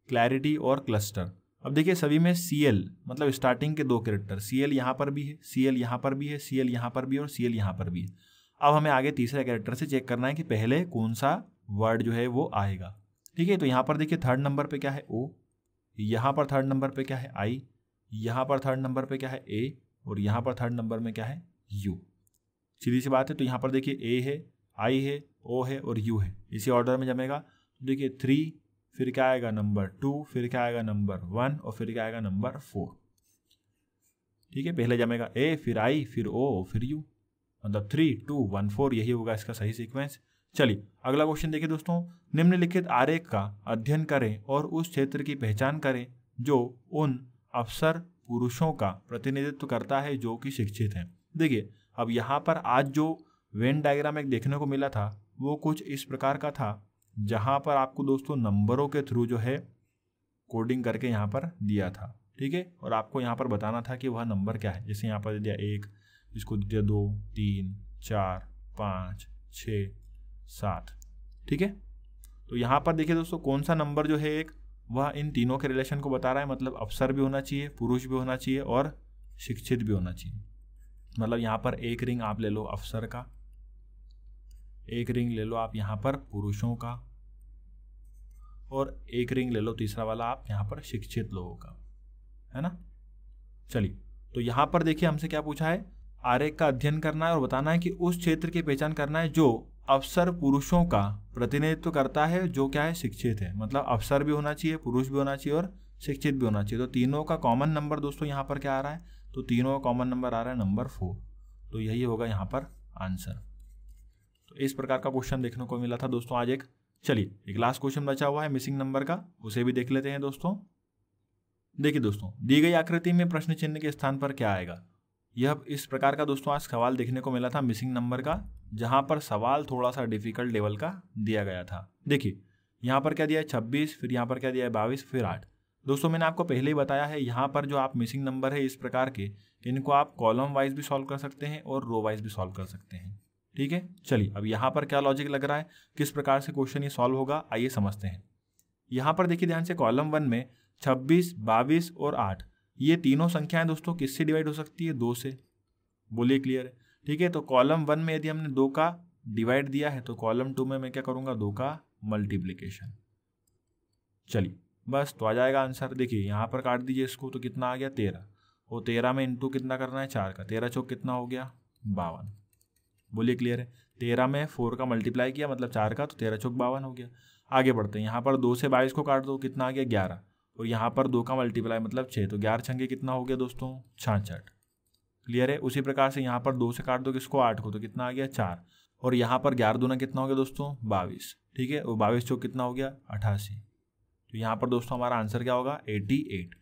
क्लैरिटी और क्लस्टर अब देखिए सभी में सी एल मतलब स्टार्टिंग के दो करेक्टर सी एल यहाँ पर भी है सी एल यहाँ पर भी है सी एल यहाँ पर भी है और सी एल यहाँ पर भी है अब हमें आगे तीसरे कैरेक्टर से चेक करना है कि पहले कौन सा वर्ड जो है वो आएगा ठीक है तो यहाँ पर देखिए थर्ड नंबर पे क्या है ओ यहाँ पर थर्ड नंबर पे क्या है आई यहाँ पर थर्ड नंबर पे क्या है ए और यहाँ पर थर्ड नंबर में क्या है यू सीधी सी बात है तो यहाँ पर देखिए ए है आई है ओ है और यू है इसी ऑर्डर में जमेगा तो देखिए थ्री फिर क्या आएगा नंबर टू फिर क्या आएगा नंबर वन और फिर क्या आएगा नंबर फोर ठीक है पहले जमेगा ए फिर आई फिर ओ फिर यू मतलब थ्री टू वन फोर यही होगा इसका सही सीक्वेंस चलिए अगला क्वेश्चन देखिए दोस्तों निम्नलिखित आरेख का अध्ययन करें और उस क्षेत्र की पहचान करें जो उन अफसर पुरुषों का प्रतिनिधित्व करता है जो कि शिक्षित हैं देखिए अब यहाँ पर आज जो वेन डायग्राम एक देखने को मिला था वो कुछ इस प्रकार का था जहाँ पर आपको दोस्तों नंबरों के थ्रू जो है कोडिंग करके यहाँ पर दिया था ठीक है और आपको यहाँ पर बताना था कि वह नंबर क्या है जैसे यहाँ पर दिया एक इसको दे दो तीन चार पाँच छ सात ठीक है तो यहाँ पर देखिए दोस्तों कौन सा नंबर जो है एक वह इन तीनों के रिलेशन को बता रहा है मतलब अफसर भी होना चाहिए पुरुष भी होना चाहिए और शिक्षित भी होना चाहिए मतलब यहाँ पर एक रिंग आप ले लो अफसर का एक रिंग ले लो आप यहाँ पर पुरुषों का और एक रिंग ले लो तीसरा वाला आप यहाँ पर शिक्षित लोगों का है ना चलिए तो यहाँ पर देखिए हमसे क्या पूछा है आरेख का अध्ययन करना है और बताना है कि उस क्षेत्र की पहचान करना है जो अवसर पुरुषों का प्रतिनिधित्व करता है जो क्या है शिक्षित है मतलब अवसर भी होना चाहिए पुरुष भी होना चाहिए और शिक्षित भी होना चाहिए तो तीनों का कॉमन नंबर दोस्तों यहाँ पर क्या आ रहा है तो तीनों का कॉमन नंबर आ रहा है नंबर फोर तो यही होगा यहाँ पर आंसर तो इस प्रकार का क्वेश्चन देखने को मिला था दोस्तों आज एक चलिए एक लास्ट क्वेश्चन बचा हुआ है मिसिंग नंबर का उसे भी देख लेते हैं दोस्तों देखिए दोस्तों दी गई आकृति में प्रश्न चिन्ह के स्थान पर क्या आएगा यह इस प्रकार का दोस्तों आज सवाल देखने को मिला था मिसिंग नंबर का जहां पर सवाल थोड़ा सा डिफिकल्ट लेवल का दिया गया था देखिए यहाँ पर क्या दिया है छब्बीस फिर यहाँ पर क्या दिया है बाईस फिर आठ दोस्तों मैंने आपको पहले ही बताया है यहाँ पर जो आप मिसिंग नंबर है इस प्रकार के इनको आप कॉलम वाइज भी सॉल्व कर सकते हैं और रो वाइज भी सॉल्व कर सकते हैं ठीक है चलिए अब यहाँ पर क्या लॉजिक लग रहा है किस प्रकार से क्वेश्चन ये सॉल्व होगा आइए समझते हैं यहाँ पर देखिए ध्यान से कॉलम वन में छब्बीस बाईस और आठ ये तीनों संख्याएं दोस्तों किससे डिवाइड हो सकती है दो से बोलिए क्लियर है ठीक है तो कॉलम वन में यदि हमने दो का डिवाइड दिया है तो कॉलम टू में मैं क्या करूँगा दो का मल्टीप्लीकेशन चलिए बस तो आ जाएगा आंसर देखिए यहाँ पर काट दीजिए इसको तो कितना आ गया तेरह और तेरह में इंटू कितना करना है चार का तेरह चौक कितना हो गया बावन बोलिए क्लियर है तेरह में फोर का मल्टीप्लाई किया मतलब चार का तो तेरह चौक बावन हो गया आगे बढ़ते हैं यहाँ पर दो से बाईस को काट दो कितना आ गया ग्यारह और यहाँ पर दो का मल्टीप्लाई मतलब छः तो ग्यारह छंगे कितना हो गया दोस्तों छाछठ क्लियर है उसी प्रकार से यहाँ पर दो से काट दो किसको आठ को तो कितना आ गया चार और यहाँ पर ग्यारह दूना कितना हो गया दोस्तों बाईस ठीक है और बाईस चौक कितना हो गया अठासी तो यहाँ पर दोस्तों हमारा आंसर क्या होगा एट्टी एट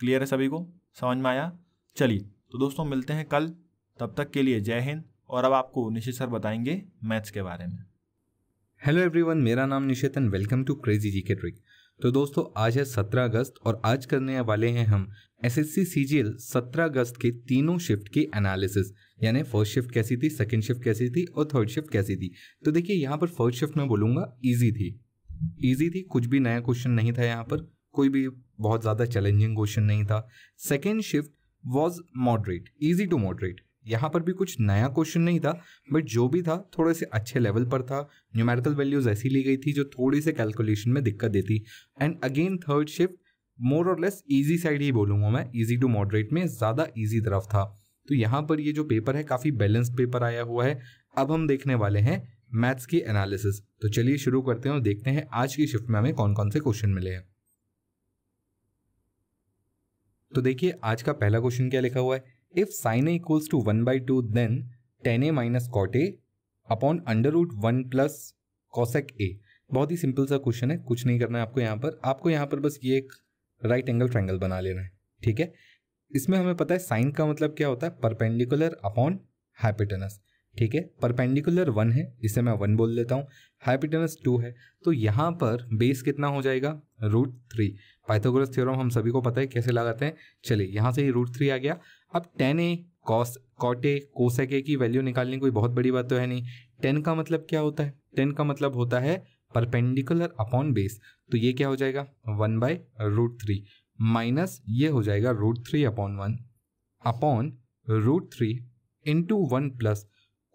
क्लियर है सभी को समझ में आया चलिए तो दोस्तों मिलते हैं कल तब तक के लिए जय हिंद और अब आपको निशित सर बताएंगे मैथ्स के बारे में हेलो एवरीवन मेरा नाम Nishit and welcome to crazy G K trick तो दोस्तों आज है 17 अगस्त और आज करने वाले हैं हम S S C C G L सत्रह अगस्त के तीनों शिफ्ट की एनालिसिस यानी फर्स्ट शिफ्ट कैसी थी सेकंड शिफ्ट कैसी थी और थर्ड शिफ्ट कैसी थी तो देखिए यहाँ पर फर्स्ट शिफ्ट में बोलूंगा ईजी थी ईजी थी कुछ भी नया क्वेश्चन नहीं था यहाँ पर कोई भी बहुत ज़्यादा चैलेंजिंग क्वेश्चन नहीं था second shift was moderate easy to moderate यहाँ पर भी कुछ नया क्वेश्चन नहीं था बट जो भी था थोड़े से अच्छे लेवल पर था न्यूमेरिकल वैल्यूज ऐसी ली गई थी जो थोड़ी से कैलकुलेशन में दिक्कत देती and again third shift more और लेस ईजी साइड ही बोलूँगा मैं ईजी टू मॉडरेट में ज़्यादा ईजी तरफ था तो यहाँ पर ये जो पेपर है काफ़ी बैलेंस पेपर आया हुआ है अब हम देखने वाले हैं मैथ्स की एनालिसिस तो चलिए शुरू करते हैं और देखते हैं आज की शिफ्ट में हमें कौन कौन से क्वेश्चन मिले हैं तो देखिए आज का पहला क्वेश्चन क्या लिखा हुआ है If sine a equals to 1 by 2, then tan a minus cot a upon under root one plus cosec A बहुत ही सिंपल सा क्वेश्चन है कुछ नहीं करना है आपको यहाँ पर आपको यहाँ पर बस ये एक राइट एंगल ट्रैंगल बना लेना है ठीक है इसमें हमें पता है साइन का मतलब क्या होता है परपेंडिकुलर अपॉन हैपिटनस ठीक है परपेंडिकुलर वन है इसे मैं वन बोल देता हूँ हैपिटनस टू है तो यहाँ पर बेस कितना हो जाएगा रूट थ्री पाइथोग्रस थ्योरम हम सभी को पता है कैसे लगाते हैं चलिए यहाँ से ही रूट थ्री आ गया अब ten A cos cot A cosec A की वैल्यू निकालने कोई बहुत बड़ी बात तो है नहीं टेन का मतलब क्या होता है टेन का मतलब होता है परपेंडिकुलर अपॉन बेस तो ये क्या हो जाएगा one by root three minus ये हो जाएगा root three upon one upon root three into one plus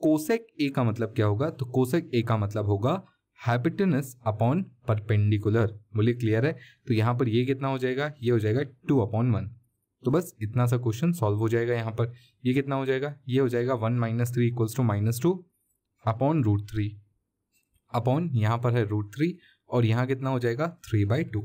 cosec A का मतलब क्या होगा तो कोसेक ए का मतलब होगा हैपिटनस अपॉन परपेंडिकुलर बोलिए क्लियर है तो यहाँ पर ये कितना हो जाएगा ये हो जाएगा टू अपॉन वन तो बस इतना सा क्वेश्चन सॉल्व हो जाएगा यहाँ पर ये कितना हो जाएगा ये हो जाएगा one minus three equals to minus two upon root three upon यहाँ पर है रूट थ्री और यहाँ कितना हो जाएगा थ्री बाई टू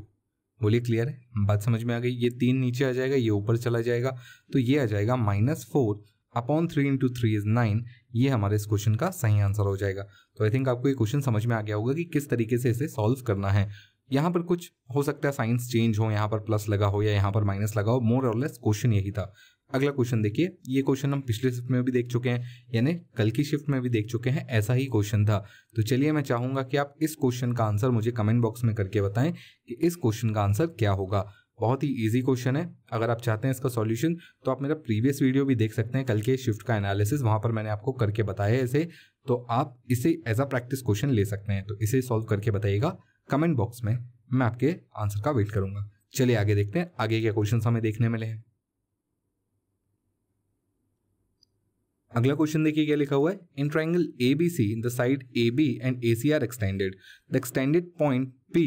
बोलिए क्लियर है बात समझ में आ गई ये तीन नीचे आ जाएगा ये ऊपर चला जाएगा तो ये आ जाएगा minus four upon three into three is nine ये हमारे इस क्वेश्चन का सही आंसर हो जाएगा तो आई थिंक आपको ये क्वेश्चन समझ में आ गया होगा कि किस तरीके से इसे सॉल्व करना है यहाँ पर कुछ हो सकता है साइंस चेंज हो यहाँ पर प्लस लगा हो या यहाँ पर माइनस लगा हो मोर और लेस क्वेश्चन यही था अगला क्वेश्चन देखिए ये क्वेश्चन हम पिछले शिफ्ट में भी देख चुके हैं यानी कल की शिफ्ट में भी देख चुके हैं ऐसा ही क्वेश्चन था तो चलिए मैं चाहूंगा कि आप इस क्वेश्चन का आंसर मुझे कमेंट बॉक्स में करके बताएं कि इस क्वेश्चन का आंसर क्या होगा बहुत ही इजी क्वेश्चन है अगर आप चाहते हैं इसका सॉल्यूशन तो आप मेरा प्रीवियस वीडियो भी देख सकते हैं कल के शिफ्ट का एनालिसिस वहां पर मैंने आपको करके बताया है इसे तो आप इसे एज अ प्रैक्टिस क्वेश्चन ले सकते हैं तो इसे सॉल्व करके बताइएगा कमेंट बॉक्स में मैं आपके आंसर का वेट करूंगा चलिए आगे देखते हैं आगे क्या क्वेश्चन हमें देखने मिले हैं अगला क्वेश्चन देखिए क्या लिखा हुआ है in triangle A B C the side A B and A C are extended the extended point P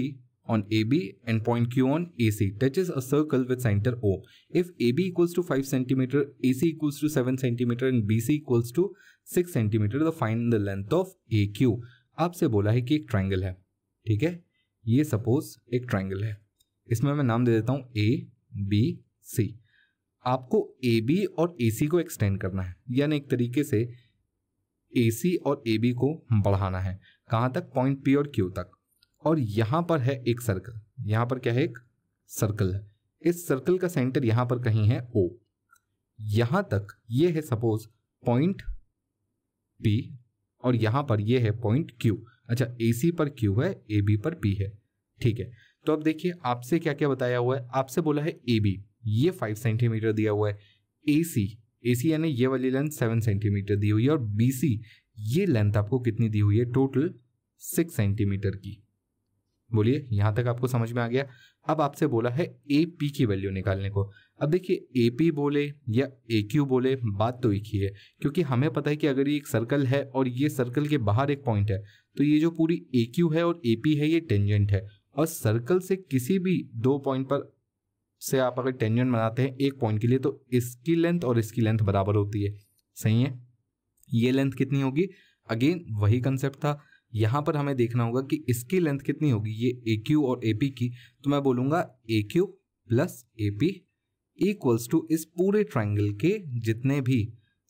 on A B and point Q on AB and point Q on with centre O if A B equals to five centimetre A C equals to seven centimetre and B C equals to six centimetre the the the length of A Q आपसे बोला है कि एक triangle है ठीक है ये suppose एक ट्राइंगल है इसमें मैं नाम दे देता हूँ ए बी सी आपको ए बी और ए सी को एक्सटेंड करना है यानी एक तरीके से ए सी और ए बी को बढ़ाना है कहाँ तक पॉइंट पी और क्यू तक और यहाँ पर है एक सर्कल यहाँ पर क्या है एक सर्कल है इस सर्कल का सेंटर यहाँ पर कहीं है ओ यहाँ तक ये है सपोज पॉइंट पी और यहाँ पर ये है पॉइंट क्यू अच्छा ए सी पर क्यू है ए बी पर पी है ठीक है तो अब देखिए आपसे क्या क्या बताया हुआ है आपसे बोला है ए बी ये फाइव सेंटीमीटर दिया हुआ है ए सी ए सी यानी ये वाली लेंथ सेवन सेंटीमीटर दी हुई है और बी सी ये लेंथ आपको कितनी दी हुई है टोटल सिक्स सेंटीमीटर की बोलिए यहां तक आपको समझ में आ गया अब आपसे बोला है ए पी की वैल्यू निकालने को अब देखिए ए पी बोले या ए क्यू बोले बात तो एक ही है क्योंकि हमें पता है कि अगर ये एक सर्कल है और ये सर्कल के बाहर एक पॉइंट है तो ये जो पूरी ए है और ए पी है ये टेंजेंट है और सर्कल से किसी भी दो पॉइंट पर से आप अगर टेंजेंट बनाते हैं एक पॉइंट के लिए तो इसकी लेंथ और इसकी लेंथ बराबर होती है सही है ये लेंथ कितनी होगी अगेन वही कंसेप्ट था यहाँ पर हमें देखना होगा कि इसकी लेंथ कितनी होगी ये ए और ए पी की तो मैं बोलूँगा A Q plus A P equals to इस पूरे ट्राइंगल के जितने भी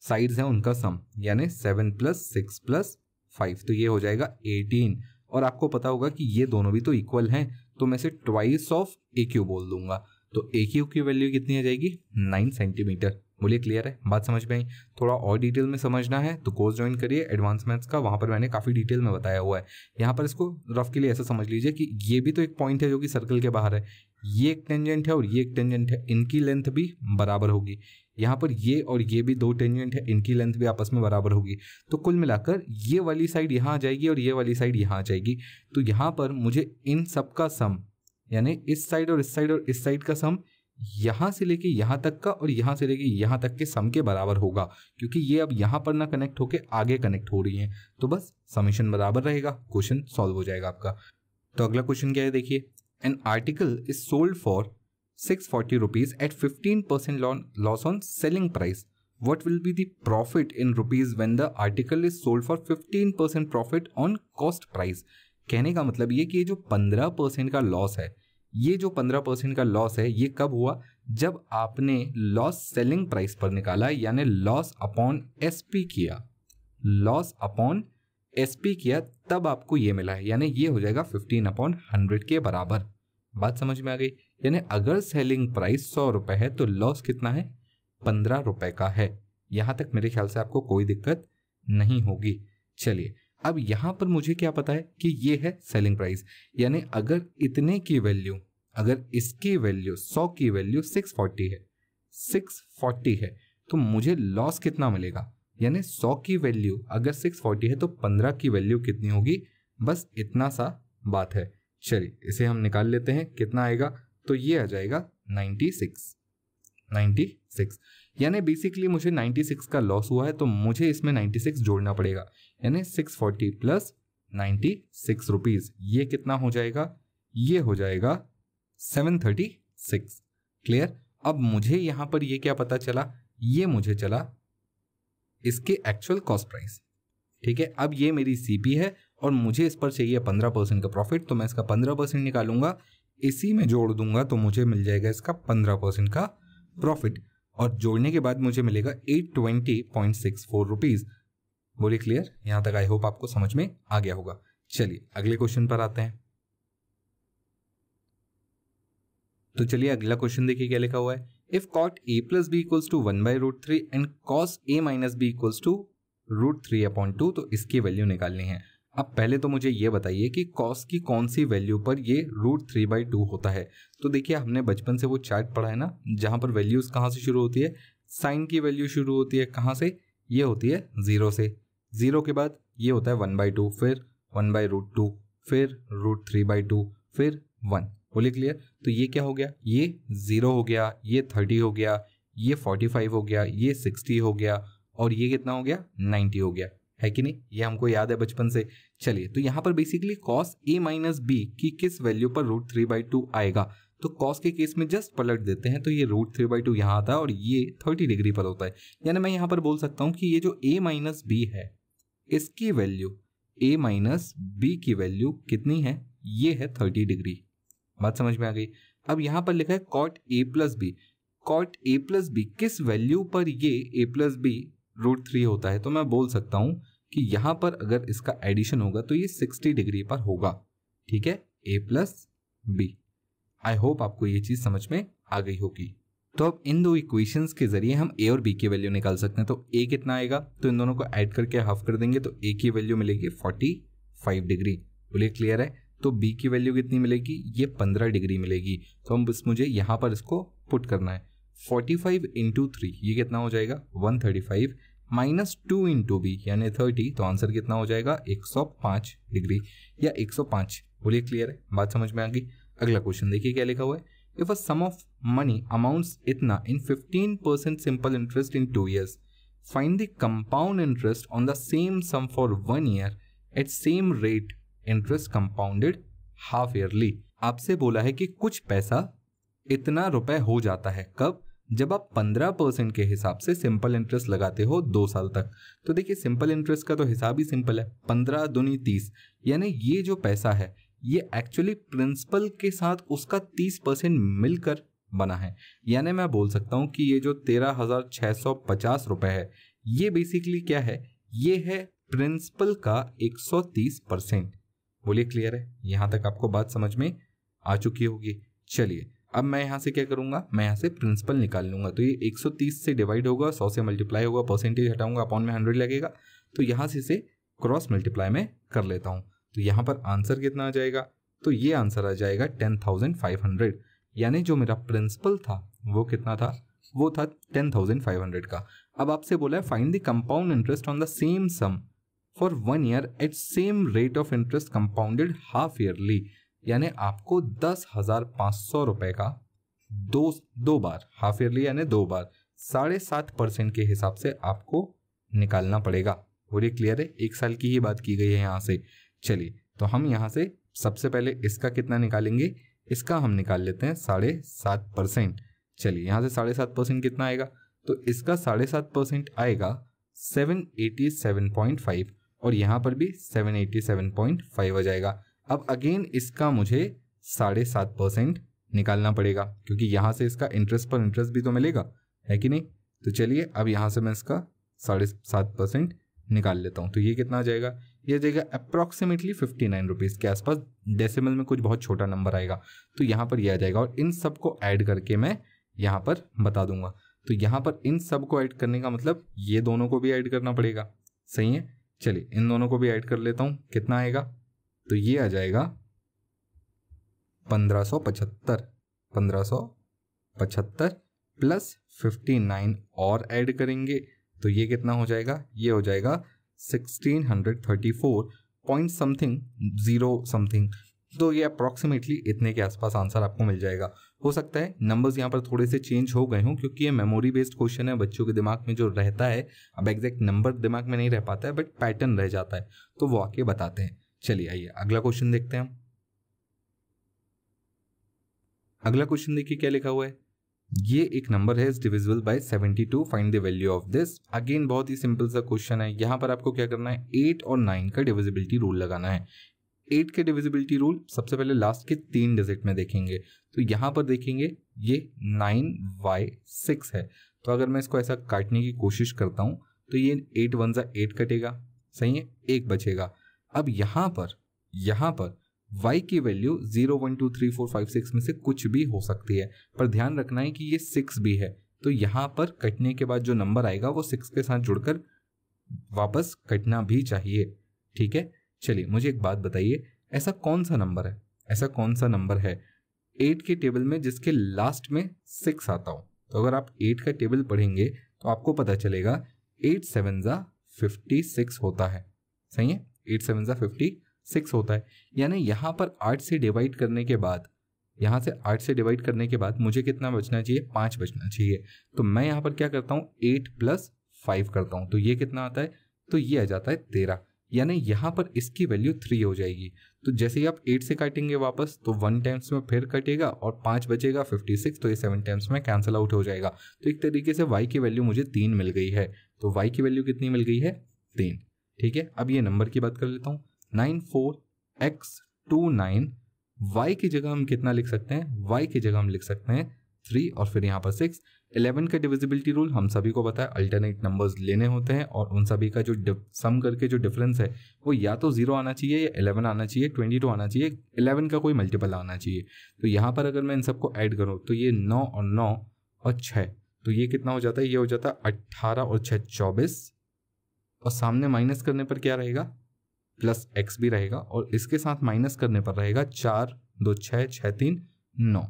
साइड्स हैं उनका सम यानी seven plus six plus five तो ये हो जाएगा एटीन और आपको पता होगा कि ये दोनों भी तो इक्वल हैं तो मैं इसे ट्वाइस ऑफ ए क्यू बोल दूंगा तो ए क्यू की वैल्यू कितनी आ जाएगी नाइन सेंटीमीटर बोलिए क्लियर है बात समझ में आई थोड़ा और डिटेल में समझना है तो कोर्स ज्वाइन करिए एडवांस मैथ्स का वहाँ पर मैंने काफ़ी डिटेल में बताया हुआ है यहाँ पर इसको रफ के लिए ऐसा समझ लीजिए कि ये भी तो एक पॉइंट है जो कि सर्कल के बाहर है ये एक टेंजेंट है और ये एक टेंजेंट है इनकी लेंथ भी बराबर होगी यहाँ पर ये और ये भी दो टेंजेंट है इनकी लेंथ भी आपस में बराबर होगी तो कुल मिलाकर ये वाली साइड यहाँ आ जाएगी और ये वाली साइड यहाँ आ जाएगी तो यहाँ पर मुझे इन सब का सम यानी इस साइड और इस साइड और इस साइड का सम यहाँ से लेके यहाँ तक का और यहाँ से लेके यहाँ तक के सम के बराबर होगा क्योंकि ये अब यहाँ पर ना कनेक्ट होके आगे कनेक्ट हो रही है तो बस समीशन बराबर रहेगा क्वेश्चन सॉल्व हो जाएगा आपका तो अगला क्वेश्चन क्या है देखिए an article is sold for 640 rupees at 15% loss on selling price, what will be the profit in rupees when the article is sold for 15% profit on cost price? कहने का मतलब ये कि ये जो 15 परसेंट का लॉस है ये जो 15 परसेंट का लॉस है ये कब हुआ जब आपने लॉस सेलिंग प्राइस पर निकाला यानी लॉस अपॉन एसपी किया लॉस अपॉन एस पी किया तब आपको ये मिला है यानी ये हो जाएगा फिफ्टीन अपॉन हंड्रेड के बराबर बात समझ में आ गई यानी अगर सेलिंग प्राइस सौ रुपये है तो लॉस कितना है पंद्रह रुपये का है यहाँ तक मेरे ख्याल से आपको कोई दिक्कत नहीं होगी चलिए अब यहाँ पर मुझे क्या पता है कि ये है सेलिंग प्राइस यानी अगर इतने की वैल्यू अगर इसकी वैल्यू सौ की वैल्यू सिक्स फोर्टी है सिक्स फोर्टी है तो मुझे लॉस कितना मिलेगा यानी सौ की वैल्यू अगर सिक्स फोर्टी है तो पंद्रह की वैल्यू कितनी होगी बस इतना सा बात है चलिए इसे हम निकाल लेते हैं कितना आएगा तो ये आ जाएगा नाइन्टी सिक्स यानी बेसिकली मुझे सिक्स का लॉस हुआ है तो मुझे इसमें सिक्स जोड़ना पड़ेगा यानी six forty plus ninety six rupees ये कितना हो जाएगा ये हो जाएगा सेवन थर्टी सिक्स क्लियर अब मुझे यहाँ पर ये क्या पता चला ये मुझे चला इसके एक्चुअल कॉस्ट प्राइस ठीक है अब ये मेरी सीपी है और मुझे इस पर चाहिए पंद्रह परसेंट का प्रॉफिट तो मैं इसका पंद्रह परसेंट निकालूंगा इसी में जोड़ दूंगा तो मुझे मिल जाएगा इसका पंद्रह परसेंट का प्रॉफिट और जोड़ने के बाद मुझे मिलेगा eight twenty point six four rupees बोलिए क्लियर यहां तक आई होप आपको समझ में आ गया होगा चलिए अगले क्वेश्चन पर आते हैं तो चलिए अगला क्वेश्चन देखिए क्या लिखा हुआ है If cot a plus b equals to 1 by root 3 and cos a minus B equals to root three upon two तो इसकी वैल्यू निकालनी है अब पहले तो मुझे ये बताइए कि कॉस की कौन सी वैल्यू पर ये रूट थ्री बाई टू होता है तो देखिए हमने बचपन से वो चार्ट पढ़ा है ना जहाँ पर वैल्यूज़ कहाँ से शुरू होती है साइन की वैल्यू शुरू होती है कहाँ से ये होती है ज़ीरो से ज़ीरो के बाद ये होता है वन बाई टू फिर वन बाई रूट टू फिर रूट थ्री बाई टू फिर वन बोले क्लियर तो ये क्या हो गया ये ज़ीरो हो गया ये थर्टी हो गया ये फोर्टी फाइव हो गया ये सिक्सटी हो गया और ये कितना हो गया नाइन्टी हो गया है कि नहीं ये हमको याद है बचपन से चलिए तो यहाँ पर basically cos A minus B की किस वैल्यू पर रूट थ्री बाई टू आएगा तो कॉस के केस में जस्ट पलट देते हैं तो ये रूट थ्री बाई टू यहाँ आता है और ये थर्टी डिग्री पर होता है यानी मैं यहाँ पर बोल सकता हूँ कि ये जो ए माइनस बी है इसकी वैल्यू ए माइनस बी की वैल्यू कितनी है ये है थर्टी डिग्री बात समझ में आ गई अब यहाँ पर लिखा है cot A plus B cot A plus B किस वैल्यू पर ये A plus B root three होता है तो मैं बोल सकता हूँ कि यहाँ पर अगर इसका एडिशन होगा तो ये सिक्सटी डिग्री पर होगा ठीक है A plus B I hope आपको ये चीज़ समझ में आ गई होगी तो अब इन दो इक्वेशंस के जरिए हम ए और बी की वैल्यू निकाल सकते हैं तो ए कितना आएगा तो इन दोनों को ऐड करके हाफ कर देंगे तो ए की वैल्यू मिलेगी 45 डिग्री बोलिए क्लियर है तो बी की वैल्यू कितनी मिलेगी ये पंद्रह डिग्री मिलेगी तो हम बस मुझे यहाँ पर इसको पुट करना है फोर्टी फाइव इंटू थ्री ये कितना हो जाएगा one thirty five minus two into B यानी थर्टी तो आंसर कितना हो जाएगा एक सौ पाँच डिग्री या एक सौ पाँच बोलिए क्लियर है बात समझ में आ गई अगला क्वेश्चन देखिए क्या लिखा हुआ है if a sum of money amounts इतना in fifteen percent simple interest in two years find the compound interest on the same sum for one year at same rate interest compounded half yearly आपसे बोला है कि कुछ पैसा इतना रुपए हो जाता है कब जब आप पंद्रह परसेंट के हिसाब से सिंपल इंटरेस्ट लगाते हो दो साल तक तो देखिए सिंपल इंटरेस्ट का तो हिसाब ही सिंपल है पंद्रह दुनी तीस यानी ये जो पैसा है ये एक्चुअली प्रिंसिपल के साथ उसका तीस परसेंट मिलकर बना है यानी मैं बोल सकता हूँ कि ये जो तेरह हजार छः सौ पचास रुपये है ये बेसिकली क्या है ये है प्रिंसिपल का एक सौ तीस परसेंट बोलिए क्लियर है यहाँ तक आपको बात समझ में आ चुकी होगी चलिए अब मैं यहाँ से क्या करूँगा मैं यहाँ से प्रिंसिपल निकाल लूँगा तो ये 130 से डिवाइड होगा 100 से मल्टीप्लाई होगा परसेंटेज हटाऊंगा अपॉन में 100 लगेगा तो यहाँ से इसे क्रॉस मल्टीप्लाई में कर लेता हूँ तो यहाँ पर आंसर कितना आ जाएगा तो ये आंसर आ जाएगा टेन यानी जो मेरा प्रिंसिपल था वो कितना था वो था टेन का अब आपसे बोला है find the compound interest on the same sum for one year at same rate of interest compounded half yearly यानी आपको दस हजार पाँच सौ रुपये का दो दो बार हाफ ईयरली यानी दो बार साढ़े सात परसेंट के हिसाब से आपको निकालना पड़ेगा और ये क्लियर है एक साल की ही बात की गई है यहाँ से चलिए तो हम यहाँ से सबसे पहले इसका कितना निकालेंगे इसका हम निकाल लेते हैं साढ़े सात परसेंट चलिए यहाँ से साढ़े सात परसेंट कितना आएगा तो इसका साढ़े सात परसेंट आएगा seven eighty seven point five और यहाँ पर भी 787.5 हो जाएगा अब अगेन इसका मुझे साढ़े सात परसेंट निकालना पड़ेगा क्योंकि यहाँ से इसका इंटरेस्ट पर इंटरेस्ट भी तो मिलेगा है कि नहीं तो चलिए अब यहाँ से मैं इसका साढ़े सात परसेंट निकाल लेता हूँ तो ये कितना आ जाएगा ये जाएगा अप्रॉक्सीमेटली फिफ्टी नाइन रुपीज़ के आसपास डेसिमल में कुछ बहुत छोटा नंबर आएगा तो यहाँ पर यह आ जाएगा और इन सब को ऐड करके मैं यहाँ पर बता दूंगा तो यहाँ पर इन सब को ऐड करने का मतलब ये दोनों को भी ऐड करना पड़ेगा सही है चलिए इन दोनों को भी ऐड कर लेता हूँ कितना आएगा तो ये आ जाएगा पंद्रह सौ पचहत्तर पंद्रह सौ पचहत्तर प्लस फिफ्टी नाइन और ऐड करेंगे तो ये कितना हो जाएगा ये हो जाएगा sixteen hundred thirty four point something zero something तो ये अप्रॉक्सीमेटली इतने के आसपास आंसर आपको मिल जाएगा हो सकता है नंबर्स यहाँ पर थोड़े से चेंज हो गए हों क्योंकि ये मेमोरी बेस्ड क्वेश्चन है बच्चों के दिमाग में जो रहता है अब एग्जैक्ट नंबर दिमाग में नहीं रह पाता है बट पैटर्न रह जाता है तो वो आके बताते हैं चलिए आइए अगला क्वेश्चन देखते हैं हम अगला क्वेश्चन देखिए क्या लिखा हुआ है ये एक नंबर है divisible by 72 to find the value of this again बहुत ही सिंपल सा क्वेश्चन है यहाँ पर आपको क्या करना है एट और नाइन का डिविजिबिलिटी रूल लगाना है एट के डिविजिबिलिटी रूल सबसे पहले लास्ट के तीन डिजिट में देखेंगे तो यहाँ पर देखेंगे ये नाइन वाई सिक्स है तो अगर मैं इसको ऐसा काटने की कोशिश करता हूँ तो ये एट वन ज़ा एट कटेगा सही है एक बचेगा अब यहाँ पर यहाँ पर y की value zero one two three four five six में से कुछ भी हो सकती है पर ध्यान रखना है कि ये सिक्स भी है तो यहाँ पर कटने के बाद जो नंबर आएगा वो सिक्स के साथ जुड़कर वापस कटना भी चाहिए ठीक है चलिए मुझे एक बात बताइए ऐसा कौन सा नंबर है ऐसा कौन सा नंबर है एट के टेबल में जिसके लास्ट में सिक्स आता हो तो अगर आप एट का टेबल पढ़ेंगे तो आपको पता चलेगा एट सेवन ज़ा फिफ्टी सिक्स होता है सही है एट सेवन ज़ा फिफ्टी सिक्स होता है यानी यहाँ पर आठ से डिवाइड करने के बाद यहाँ से आठ से डिवाइड करने के बाद मुझे कितना बचना चाहिए पाँच बचना चाहिए तो मैं यहाँ पर क्या करता हूँ एट प्लस फाइव करता हूँ तो ये कितना आता है तो ये आ जाता है तेरह यानी यहाँ पर इसकी वैल्यू थ्री हो जाएगी तो जैसे ही आप एट से काटेंगे वापस तो वन टाइम्स में फिर कटेगा और पाँच बचेगा फिफ्टी सिक्स तो ये सेवन टाइम्स में कैंसिल आउट हो जाएगा तो एक तरीके से वाई की वैल्यू मुझे तीन मिल गई है तो वाई की वैल्यू कितनी मिल गई है तीन ठीक है अब ये नंबर की बात कर लेता हूँ nine four x two nine y की जगह हम कितना लिख सकते हैं वाई की जगह हम लिख सकते हैं थ्री और फिर यहाँ पर सिक्स इलेवन का डिविजिबिलिटी रूल हम सभी को पता है अल्टरनेट नंबर्स लेने होते हैं और उन सभी का जो सम करके जो डिफरेंस है वो या तो जीरो आना चाहिए या इलेवन आना चाहिए ट्वेंटी टू आना चाहिए इलेवन का कोई मल्टीपल आना चाहिए तो यहाँ पर अगर मैं इन सबको ऐड करूँ तो ये नौ और नौ और छः तो ये कितना हो जाता है ये हो जाता है अट्ठारह और छः चौबीस और सामने माइनस करने पर क्या रहेगा प्लस एक्स भी रहेगा और इसके साथ माइनस करने पर रहेगा चार दो छः छः तीन नौ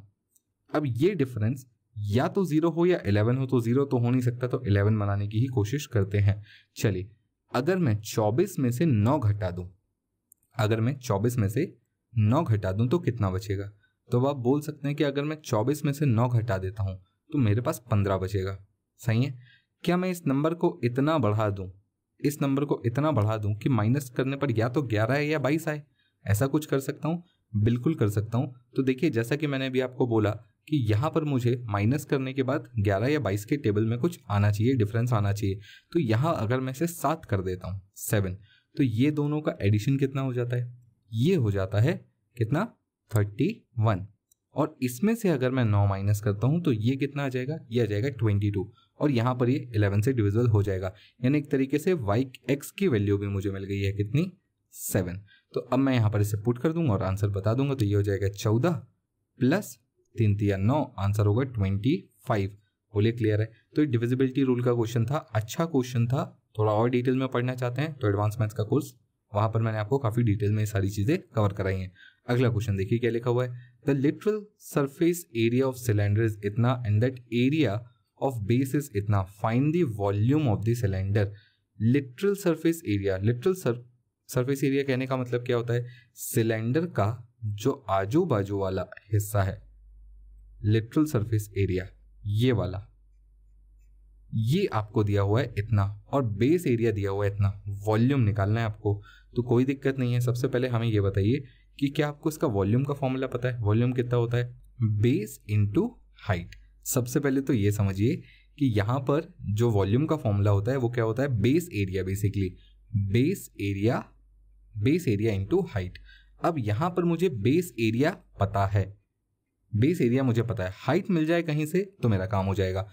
अब ये डिफरेंस या तो ज़ीरो हो या इलेवन हो तो ज़ीरो तो हो नहीं सकता तो इलेवन बनाने की ही कोशिश करते हैं चलिए अगर मैं चौबीस में से नौ घटा दूं अगर मैं चौबीस में से नौ घटा दूं तो कितना बचेगा तो आप बोल सकते हैं कि अगर मैं चौबीस में से नौ घटा देता हूं तो मेरे पास पंद्रह बचेगा सही है क्या मैं इस नंबर को इतना बढ़ा दूं इस नंबर को इतना बढ़ा दूं कि माइनस करने पर या तो ग्यारह है या बाईस आए ऐसा कुछ कर सकता हूँ बिल्कुल कर सकता हूँ तो देखिए जैसा कि मैंने अभी आपको बोला कि यहाँ पर मुझे माइनस करने के बाद 11 या 22 के टेबल में कुछ आना चाहिए डिफरेंस आना चाहिए तो यहाँ अगर मैं इसे सात कर देता हूँ सेवन तो ये दोनों का एडिशन कितना हो जाता है ये हो जाता है कितना थर्टी वन और इसमें से अगर मैं नौ माइनस करता हूँ तो ये कितना आ जाएगा ये आ जाएगा ट्वेंटी टू और यहाँ पर ये इलेवन से डिविजल हो जाएगा यानी एक तरीके से वाई एक्स की वैल्यू भी मुझे मिल गई है कितनी सेवन तो अब मैं यहाँ पर इसे पुट कर दूंगा और आंसर बता दूंगा तो ये हो जाएगा चौदह प्लस तीन तीन नौ आंसर होगा ट्वेंटी फाइव बोले क्लियर है तो ये डिविजिबिलिटी रूल का क्वेश्चन था अच्छा क्वेश्चन था थोड़ा और डिटेल में पढ़ना चाहते हैं तो एडवांस मैथ्स का कोर्स वहां पर मैंने आपको काफी डिटेल में सारी चीजें कवर कराई हैं अगला क्वेश्चन देखिए क्या लिखा हुआ है the literal surface area of cylinder is इतना and that area of base is इतना fine the volume of the cylinder literal surface area literal surface area कहने का मतलब क्या होता है सिलेंडर का जो आजू बाजू वाला हिस्सा है लेटरल सरफेस एरिया ये वाला ये आपको दिया हुआ है इतना और बेस एरिया दिया हुआ है इतना वॉल्यूम निकालना है आपको तो कोई दिक्कत नहीं है सबसे पहले हमें यह बताइए कि क्या आपको इसका वॉल्यूम का फॉर्मूला पता है वॉल्यूम कितना होता है बेस इंटू हाइट सबसे पहले तो ये समझिए कि यहां पर जो वॉल्यूम का फॉर्मूला होता है वो क्या होता है base area basically base area base area into height अब यहां पर मुझे बेस एरिया पता है बेस एरिया मुझे पता है हाइट मिल जाए कहीं से तो मेरा काम हो जाएगा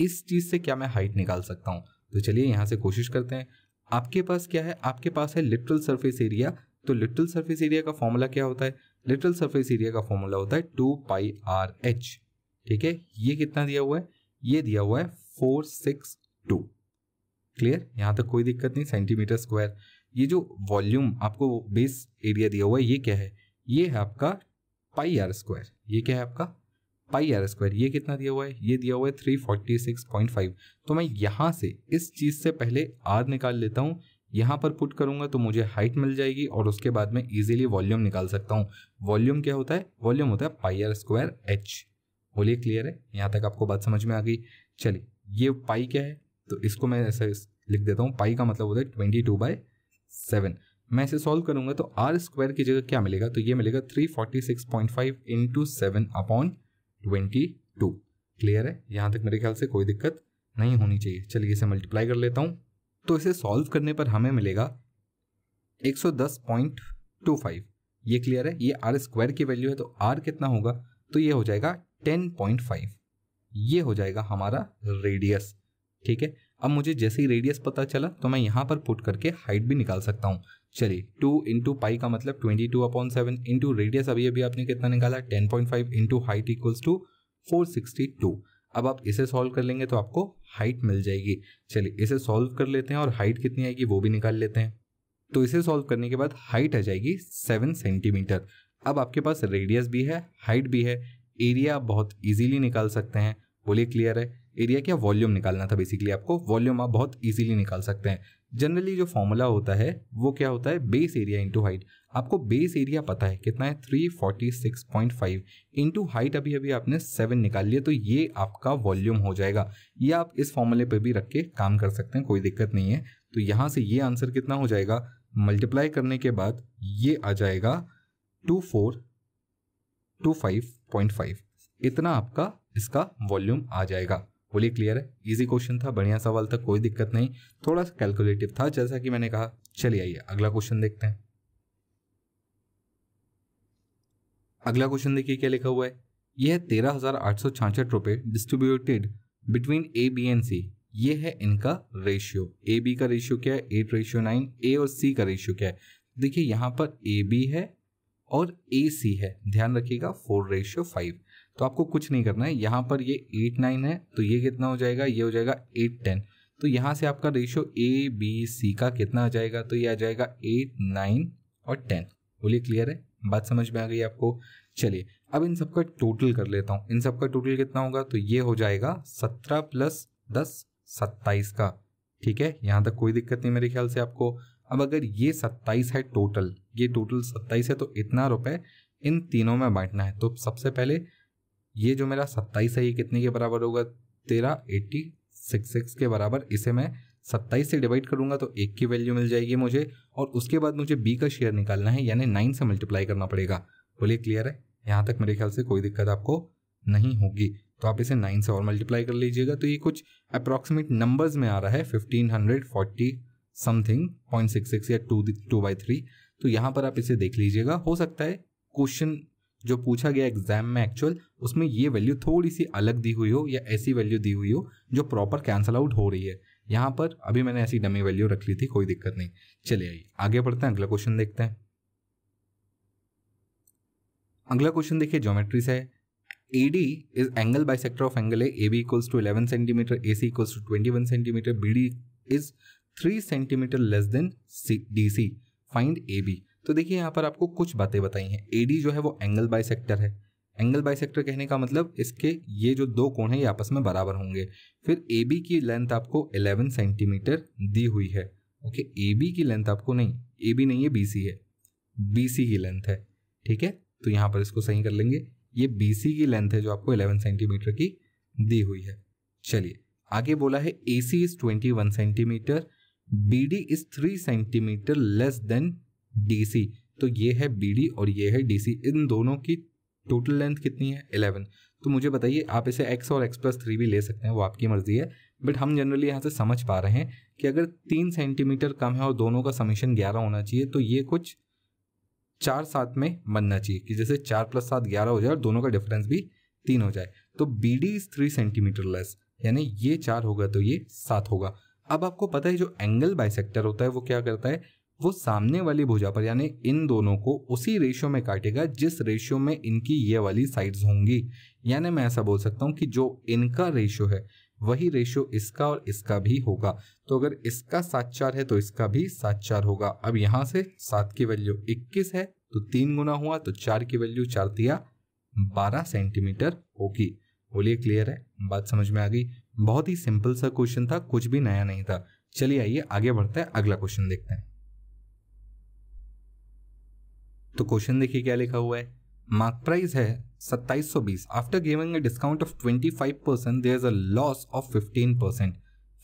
इस चीज़ से क्या मैं हाइट निकाल सकता हूँ तो चलिए यहाँ से कोशिश करते हैं आपके पास क्या है आपके पास है लिटरल सरफेस एरिया तो लिटरल सरफेस एरिया का फॉर्मूला क्या होता है लिटरल सरफेस एरिया का फॉर्मूला होता है टू पाई आर एच ठीक है ये कितना दिया हुआ है ये दिया हुआ है फोर सिक्स टू क्लियर यहाँ तक कोई दिक्कत नहीं सेंटीमीटर स्क्वायर ये जो वॉल्यूम आपको बेस एरिया दिया हुआ है ये क्या है ये है आपका पाई आर स्क्वायर ये क्या है आपका पाई आर स्क्वायर ये कितना दिया हुआ है ये दिया हुआ है three forty six point five तो मैं यहाँ से इस चीज़ से पहले आर निकाल लेता हूँ यहाँ पर पुट करूंगा तो मुझे हाइट मिल जाएगी और उसके बाद मैं इजीली वॉल्यूम निकाल सकता हूँ वॉल्यूम क्या होता है वॉल्यूम होता है पाई आर स्क्वायर एच बोलिए क्लियर है यहाँ तक आपको बात समझ में आ गई चलिए ये पाई क्या है तो इसको मैं ऐसा लिख देता हूँ पाई का मतलब होता है ट्वेंटी टू बाई सेवन मैं इसे सॉल्व करूंगा तो आर स्क्वायर की जगह क्या मिलेगा तो ये मिलेगा 346.5 forty six point five into seven upon twenty two clear है यहाँ तक मेरे ख्याल से कोई दिक्कत नहीं होनी चाहिए चलिए इसे मल्टीप्लाई कर लेता हूँ तो इसे सॉल्व करने पर हमें मिलेगा 110.25 ये क्लियर है ये आर स्क्वायर की वैल्यू है तो आर कितना होगा तो ये हो जाएगा 10.5 ये हो जाएगा हमारा रेडियस ठीक है अब मुझे जैसे ही रेडियस पता चला तो मैं यहाँ पर पुट करके हाइट भी निकाल सकता हूँ चलिए टू इंटू पाई का मतलब twenty two upon seven into radius अभी अभी आपने कितना निकाला ten point five into height equals to four sixty two अब आप इसे सॉल्व कर लेंगे तो आपको हाइट मिल जाएगी चलिए इसे सॉल्व कर लेते हैं और हाइट कितनी आएगी वो भी निकाल लेते हैं तो इसे सॉल्व करने के बाद हाइट आ जाएगी सेवन सेंटीमीटर अब आपके पास रेडियस भी है हाइट भी है एरिया आप बहुत ईजिली निकाल सकते हैं बोलिए क्लियर है एरिया क्या वॉल्यूम निकालना था बेसिकली आपको वॉल्यूम आप बहुत ईजिली निकाल सकते हैं जनरली जो फॉर्मूला होता है वो क्या होता है बेस एरिया इंटू हाइट आपको बेस एरिया पता है कितना है 346.5 इंटू हाइट अभी अभी आपने सेवन निकाल लिया तो ये आपका वॉल्यूम हो जाएगा ये आप इस फॉर्मूले पर भी रख के काम कर सकते हैं कोई दिक्कत नहीं है तो यहाँ से ये आंसर कितना हो जाएगा मल्टीप्लाई करने के बाद ये आ जाएगा two four two five point five इतना आपका इसका वॉल्यूम आ जाएगा बोलिए क्लियर है इजी क्वेश्चन था बढ़िया सवाल था कोई दिक्कत नहीं थोड़ा सा कैलकुलेटिव था जैसा कि मैंने कहा चलिए आइए अगला क्वेश्चन देखते हैं अगला क्वेश्चन देखिए क्या लिखा हुआ है यह तेरह हजार आठ सौ छाछठ रुपए distributed between A B and C ये है इनका रेशियो ए बी का रेशियो क्या है एट रेशियो नाइन ए और सी का रेशियो क्या है देखिए यहाँ पर ए बी है और ए सी है ध्यान रखिएगा फोर रेशियो फाइव तो आपको कुछ नहीं करना है यहाँ पर ये एट नाइन है तो ये कितना हो जाएगा ये हो जाएगा एट टेन तो यहाँ से आपका रेशियो ए बी सी का कितना आ जाएगा तो ये आ जाएगा एट नाइन और टेन बोलिए क्लियर है बात समझ में आ गई आपको चलिए अब इन सबका टोटल कर लेता हूँ इन सबका टोटल कितना होगा तो ये हो जाएगा सत्रह प्लस दस सत्ताईस का ठीक है यहाँ तक कोई दिक्कत नहीं मेरे ख्याल से आपको अब अगर ये सत्ताईस है टोटल ये टोटल सत्ताईस है तो इतना रुपए इन तीनों में बांटना है तो सबसे पहले ये जो मेरा सत्ताईस है ये कितने के बराबर होगा तेरह एट्टी सिक्स सिक्स के बराबर इसे मैं सत्ताईस से डिवाइड करूंगा तो एक की वैल्यू मिल जाएगी मुझे और उसके बाद मुझे बी का शेयर निकालना है यानी नाइन से मल्टीप्लाई करना पड़ेगा बोलिए क्लियर है यहाँ तक मेरे ख्याल से कोई दिक्कत आपको नहीं होगी तो आप इसे नाइन से और मल्टीप्लाई कर लीजिएगा तो ये कुछ अप्रॉक्सीमेट नंबर्स में आ रहा है fifteen hundred forty something point six six या टू टू बाई थ्री तो यहाँ पर आप इसे देख लीजिएगा हो सकता है क्वेश्चन जो पूछा गया एग्जाम में एक्चुअल उसमें ये वैल्यू थोड़ी सी अलग दी हुई हो या ऐसी वैल्यू दी हुई हो जो प्रॉपर कैंसल आउट हो रही है यहाँ पर अभी मैंने ऐसी डमी वैल्यू रख ली थी कोई दिक्कत नहीं चले आइए आगे बढ़ते हैं अगला क्वेश्चन देखते हैं अगला क्वेश्चन देखिए ज्योमेट्री से A D is angle bisector of angle A A B equals to eleven centimetre A C equals to twenty one centimetre B D is three centimetre less than C D C find A B तो देखिए यहाँ पर आपको कुछ बातें बताई हैं AD जो है वो एंगल बाई है एंगल बाई कहने का मतलब इसके ये जो दो कोण हैं ये आपस में बराबर होंगे फिर ए बी की लेंथ आपको 11 सेंटीमीटर दी हुई है ओके ए बी की लेंथ आपको नहीं ए नहीं है बी सी है बी सी की लेंथ है ठीक है तो यहाँ पर इसको सही कर लेंगे ये बी सी की लेंथ है जो आपको 11 सेंटीमीटर की दी हुई है चलिए आगे बोला है A C is twenty centimetre B D is three centimetre less than DC तो ये है बीडी और ये है डीसी इन दोनों की टोटल लेंथ कितनी है इलेवन तो मुझे बताइए आप इसे एक्स और एक्स प्लस थ्री भी ले सकते हैं वो आपकी मर्जी है बट हम जनरली यहाँ से समझ पा रहे हैं कि अगर तीन सेंटीमीटर कम है और दोनों का समीशन ग्यारह होना चाहिए तो ये कुछ चार सात में बनना चाहिए कि जैसे चार प्लस सात ग्यारह हो जाए और दोनों का डिफरेंस भी तीन हो जाए तो B D is three centimetre less यानी ये चार होगा तो ये सात होगा अब आपको पता है जो एंगल बाइसेक्टर होता है वो क्या करता है वो सामने वाली भुजा पर यानी इन दोनों को उसी रेशियो में काटेगा जिस रेशियो में इनकी ये वाली साइड्स होंगी यानी मैं ऐसा बोल सकता हूँ कि जो इनका रेशियो है वही रेशियो इसका और इसका भी होगा तो अगर इसका सात चार है तो इसका भी सात चार होगा अब यहाँ से सात की वैल्यू इक्कीस है तो तीन गुना हुआ तो चार की वैल्यू चार दिया बारह सेंटीमीटर होगी बोलिए क्लियर है बात समझ में आ गई बहुत ही सिंपल सा क्वेश्चन था कुछ भी नया नहीं था चलिए आइए आगे बढ़ते हैं अगला क्वेश्चन देखते हैं तो क्वेश्चन देखिए क्या लिखा हुआ है मार्क प्राइस है सत्ताईस सौ बीस after giving a discount of twenty five percent there is a loss of fifteen percent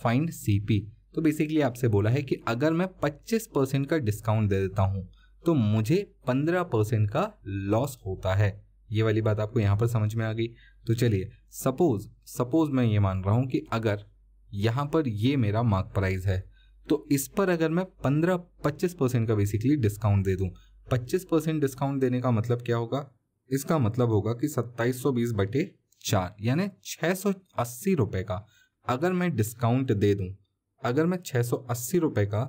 find C P तो बेसिकली आपसे बोला है कि अगर मैं पच्चीस परसेंट का डिस्काउंट दे देता हूँ तो मुझे पंद्रह परसेंट का लॉस होता है ये वाली बात आपको यहाँ पर समझ में आ गई तो चलिए सपोज सपोज मैं ये मान रहा हूँ कि अगर यहाँ पर ये मेरा मार्क प्राइस है तो इस पर अगर मैं पंद्रह पच्चीस परसेंट का बेसिकली डिस्काउंट दे दूँ पच्चीस परसेंट डिस्काउंट देने का मतलब क्या होगा इसका मतलब होगा कि सत्ताईस सौ बीस बटे चार यानी अस्सी रुपए का अगर मैं डिस्काउंट दे दूं अगर मैं सौ अस्सी रुपए का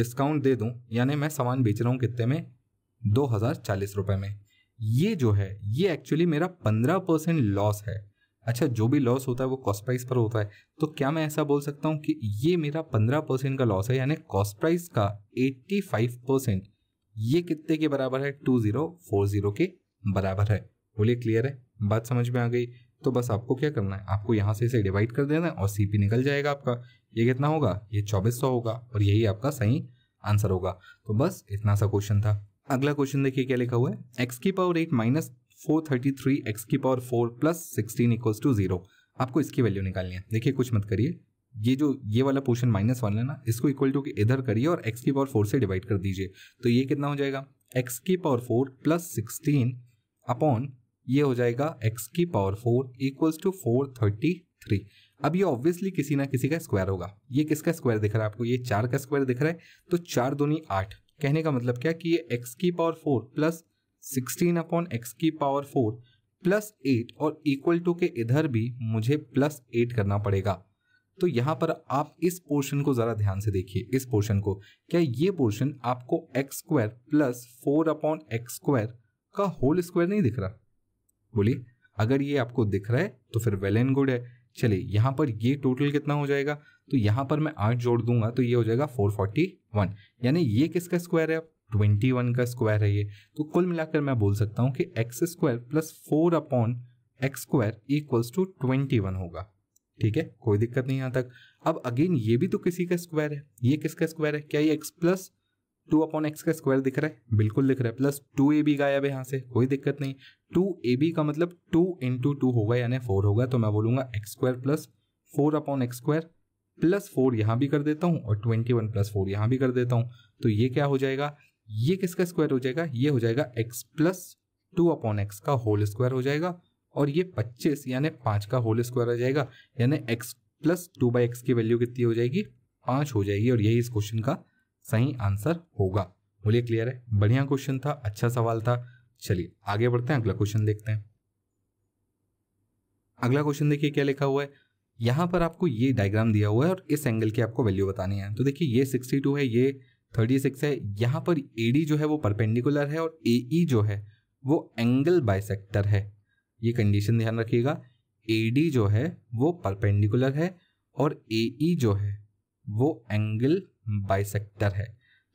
डिस्काउंट दे दूं यानी मैं सामान बेच रहा हूं कितने में दो हज़ार चालीस रुपये में ये जो है ये एक्चुअली मेरा पंद्रह परसेंट लॉस है अच्छा जो भी लॉस होता है वो कॉस्ट प्राइस पर होता है तो क्या मैं ऐसा बोल सकता हूँ कि ये मेरा पंद्रह परसेंट का लॉस है यानी कॉस्ट प्राइस का एट्टी फाइव परसेंट ये कितने के बराबर है टू जीरो फोर जीरो के बराबर है बोलिए क्लियर है बात समझ में आ गई तो बस आपको क्या करना है आपको यहाँ से इसे डिवाइड कर देना है और सी पी निकल जाएगा आपका ये कितना होगा ये चौबीस सौ होगा और यही आपका सही आंसर होगा तो बस इतना सा क्वेश्चन था अगला क्वेश्चन देखिए क्या लिखा हुआ है एक्स की power eight minus four thirty three x की power four plus sixteen equals to zero आपको इसकी वैल्यू निकालनी है देखिए कुछ मत करिए ये जो ये वाला पोर्शन माइनस वाला है ना इसको इक्वल टू इधर करिए और एक्स की पावर फोर से डिवाइड कर दीजिए तो ये कितना हो जाएगा एक्स की power four plus sixteen upon ये हो जाएगा एक्स की power four equals to four thirty three अब ये ऑब्वियसली किसी ना किसी का स्क्वायर होगा ये किसका स्क्वायर दिख रहा है आपको ये चार का स्क्वायर दिख रहा है तो चार दोनी आठ कहने का मतलब क्या कि ये एक्स की power four plus sixteen upon x की पावर फोर प्लस एट और इक्वल टू के इधर भी मुझे प्लस एट करना पड़ेगा तो यहाँ पर आप इस पोर्शन को ज़रा ध्यान से देखिए इस पोर्शन को क्या ये पोर्शन आपको x square plus four upon x square का होल स्क्वायर नहीं दिख रहा बोलिए अगर ये आपको दिख रहा है तो फिर वेल एंड गुड है चलिए यहाँ पर ये टोटल कितना हो जाएगा तो यहाँ पर मैं आठ जोड़ दूंगा तो ये हो जाएगा फोर फोर्टी वन यानी ये किसका स्क्वायर है ट्वेंटी वन का स्क्वायर है ये तो कुल मिलाकर मैं बोल सकता हूँ कि x square plus four upon x square equals to twenty one होगा ठीक है कोई दिक्कत नहीं यहां तक अब अगेन ये भी तो किसी का स्क्वायर है ये किसका स्क्वायर है क्या ये x plus two upon x का स्क्वायर दिख रहा है बिल्कुल दिख रहा है प्लस टू ए बी गायब है यहाँ से कोई दिक्कत नहीं टू ए बी का मतलब टू इंटू टू होगा यानी फोर होगा तो मैं बोलूंगा x square plus four upon x square plus four यहाँ भी कर देता हूँ और ट्वेंटी वन प्लस फोर यहाँ भी कर देता हूँ तो ये क्या हो जाएगा ये किसका स्क्वायर हो जाएगा ये हो जाएगा x plus two upon x का होल स्क्वायर हो जाएगा और ये 25 यानी पाँच का होल स्क्वायर आ जाएगा यानी x plus two by x की वैल्यू कितनी हो जाएगी पाँच हो जाएगी और यही इस क्वेश्चन का सही आंसर होगा बोलिए क्लियर है बढ़िया क्वेश्चन था अच्छा सवाल था चलिए आगे बढ़ते हैं अगला क्वेश्चन देखते हैं अगला क्वेश्चन देखिए क्या लिखा हुआ है यहाँ पर आपको ये डायग्राम दिया हुआ है और इस एंगल की आपको वैल्यू बतानी है तो देखिए ये 62 है ये 36 है यहाँ पर ए जो है वो परपेंडिकुलर है और ए e जो है वो एंगल बाइसेक्टर है ये कंडीशन ध्यान रखिएगा ए डी जो है वो परपेंडिकुलर है और ए e जो है वो एंगल बाइसेक्टर है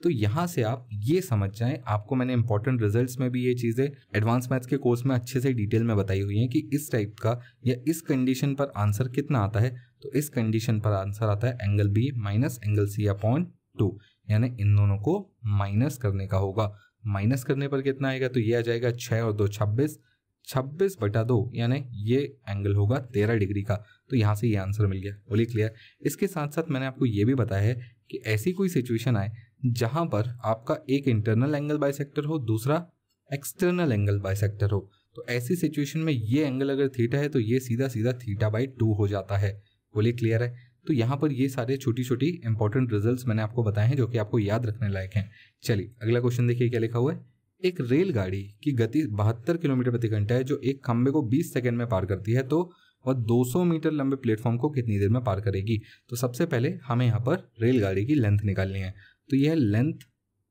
तो यहाँ से आप ये समझ जाएं आपको मैंने इंपॉर्टेंट रिजल्ट्स में भी ये चीज़ें एडवांस मैथ्स के कोर्स में अच्छे से डिटेल में बताई हुई हैं कि इस टाइप का या इस कंडीशन पर आंसर कितना आता है तो इस कंडीशन पर आंसर आता है angle B minus angle C upon two यानी इन दोनों को माइनस करने का होगा माइनस करने पर कितना आएगा तो ये आ जाएगा छः और दो छब्बीस छब्बीस बटा दो यानी ये एंगल होगा तेरह डिग्री का तो यहाँ से ये आंसर मिल गया बोलिए क्लियर इसके साथ साथ मैंने आपको ये भी बताया है कि ऐसी कोई सिचुएशन आए जहाँ पर आपका एक इंटरनल एंगल बाई हो दूसरा एक्सटर्नल एंगल बाई हो तो ऐसी सिचुएशन में ये एंगल अगर थीटा है तो ये सीधा सीधा थीटा बाई टू हो जाता है बोलिए क्लियर है तो यहाँ पर ये सारे छोटी छोटी इंपॉर्टेंट रिजल्ट्स मैंने आपको बताए हैं जो कि आपको याद रखने लायक हैं चलिए अगला क्वेश्चन देखिए क्या लिखा हुआ है एक रेलगाड़ी की गति बहत्तर किलोमीटर प्रति घंटा है जो एक खंबे को 20 सेकंड में पार करती है तो वह 200 मीटर लंबे प्लेटफॉर्म को कितनी देर में पार करेगी तो सबसे पहले हमें यहाँ पर रेलगाड़ी की लेंथ निकालनी है तो यह लेंथ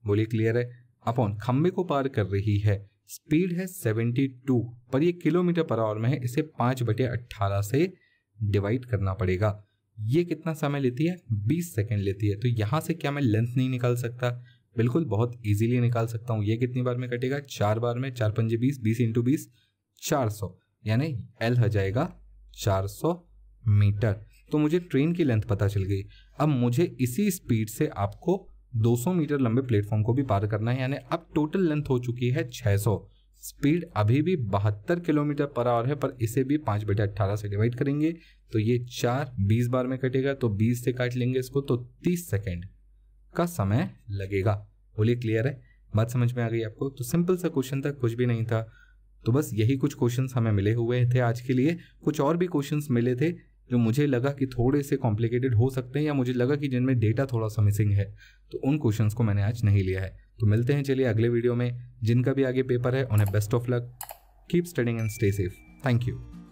बोलिए क्लियर है अपॉन खंबे को पार कर रही है स्पीड है 72 पर यह किलोमीटर पर आवर में है इसे पाँच बटे अट्ठारह से डिवाइड करना पड़ेगा ये कितना समय लेती है 20 सेकंड लेती है तो यहाँ से क्या मैं लेंथ नहीं निकाल सकता बिल्कुल बहुत ईजिली निकाल सकता हूँ ये कितनी बार में कटेगा चार बार में चार पंजे बीस बीस इंटू बीस चार सौ यानी एल हो जाएगा चार सौ मीटर तो मुझे ट्रेन की लेंथ पता चल गई अब मुझे इसी स्पीड से आपको 200 मीटर लंबे प्लेटफॉर्म को भी पार करना है यानी अब टोटल लेंथ हो चुकी है 600 स्पीड अभी भी बहत्तर किलोमीटर पर आवर है पर इसे भी पाँच बटे अट्ठारह से डिवाइड करेंगे तो ये चार बीस बार में कटेगा तो बीस से काट लेंगे इसको तो तीस सेकेंड का समय लगेगा बोलिए क्लियर है बात समझ में आ गई आपको तो सिंपल सा क्वेश्चन था कुछ भी नहीं था तो बस यही कुछ क्वेश्चन हमें मिले हुए थे आज के लिए कुछ और भी क्वेश्चन मिले थे जो मुझे लगा कि थोड़े से कॉम्प्लिकेटेड हो सकते हैं या मुझे लगा कि जिनमें डेटा थोड़ा सा मिसिंग है तो उन क्वेश्चंस को मैंने आज नहीं लिया है तो मिलते हैं चलिए अगले वीडियो में जिनका भी आगे पेपर है उन्हें best of luck keep studying and stay safe thank you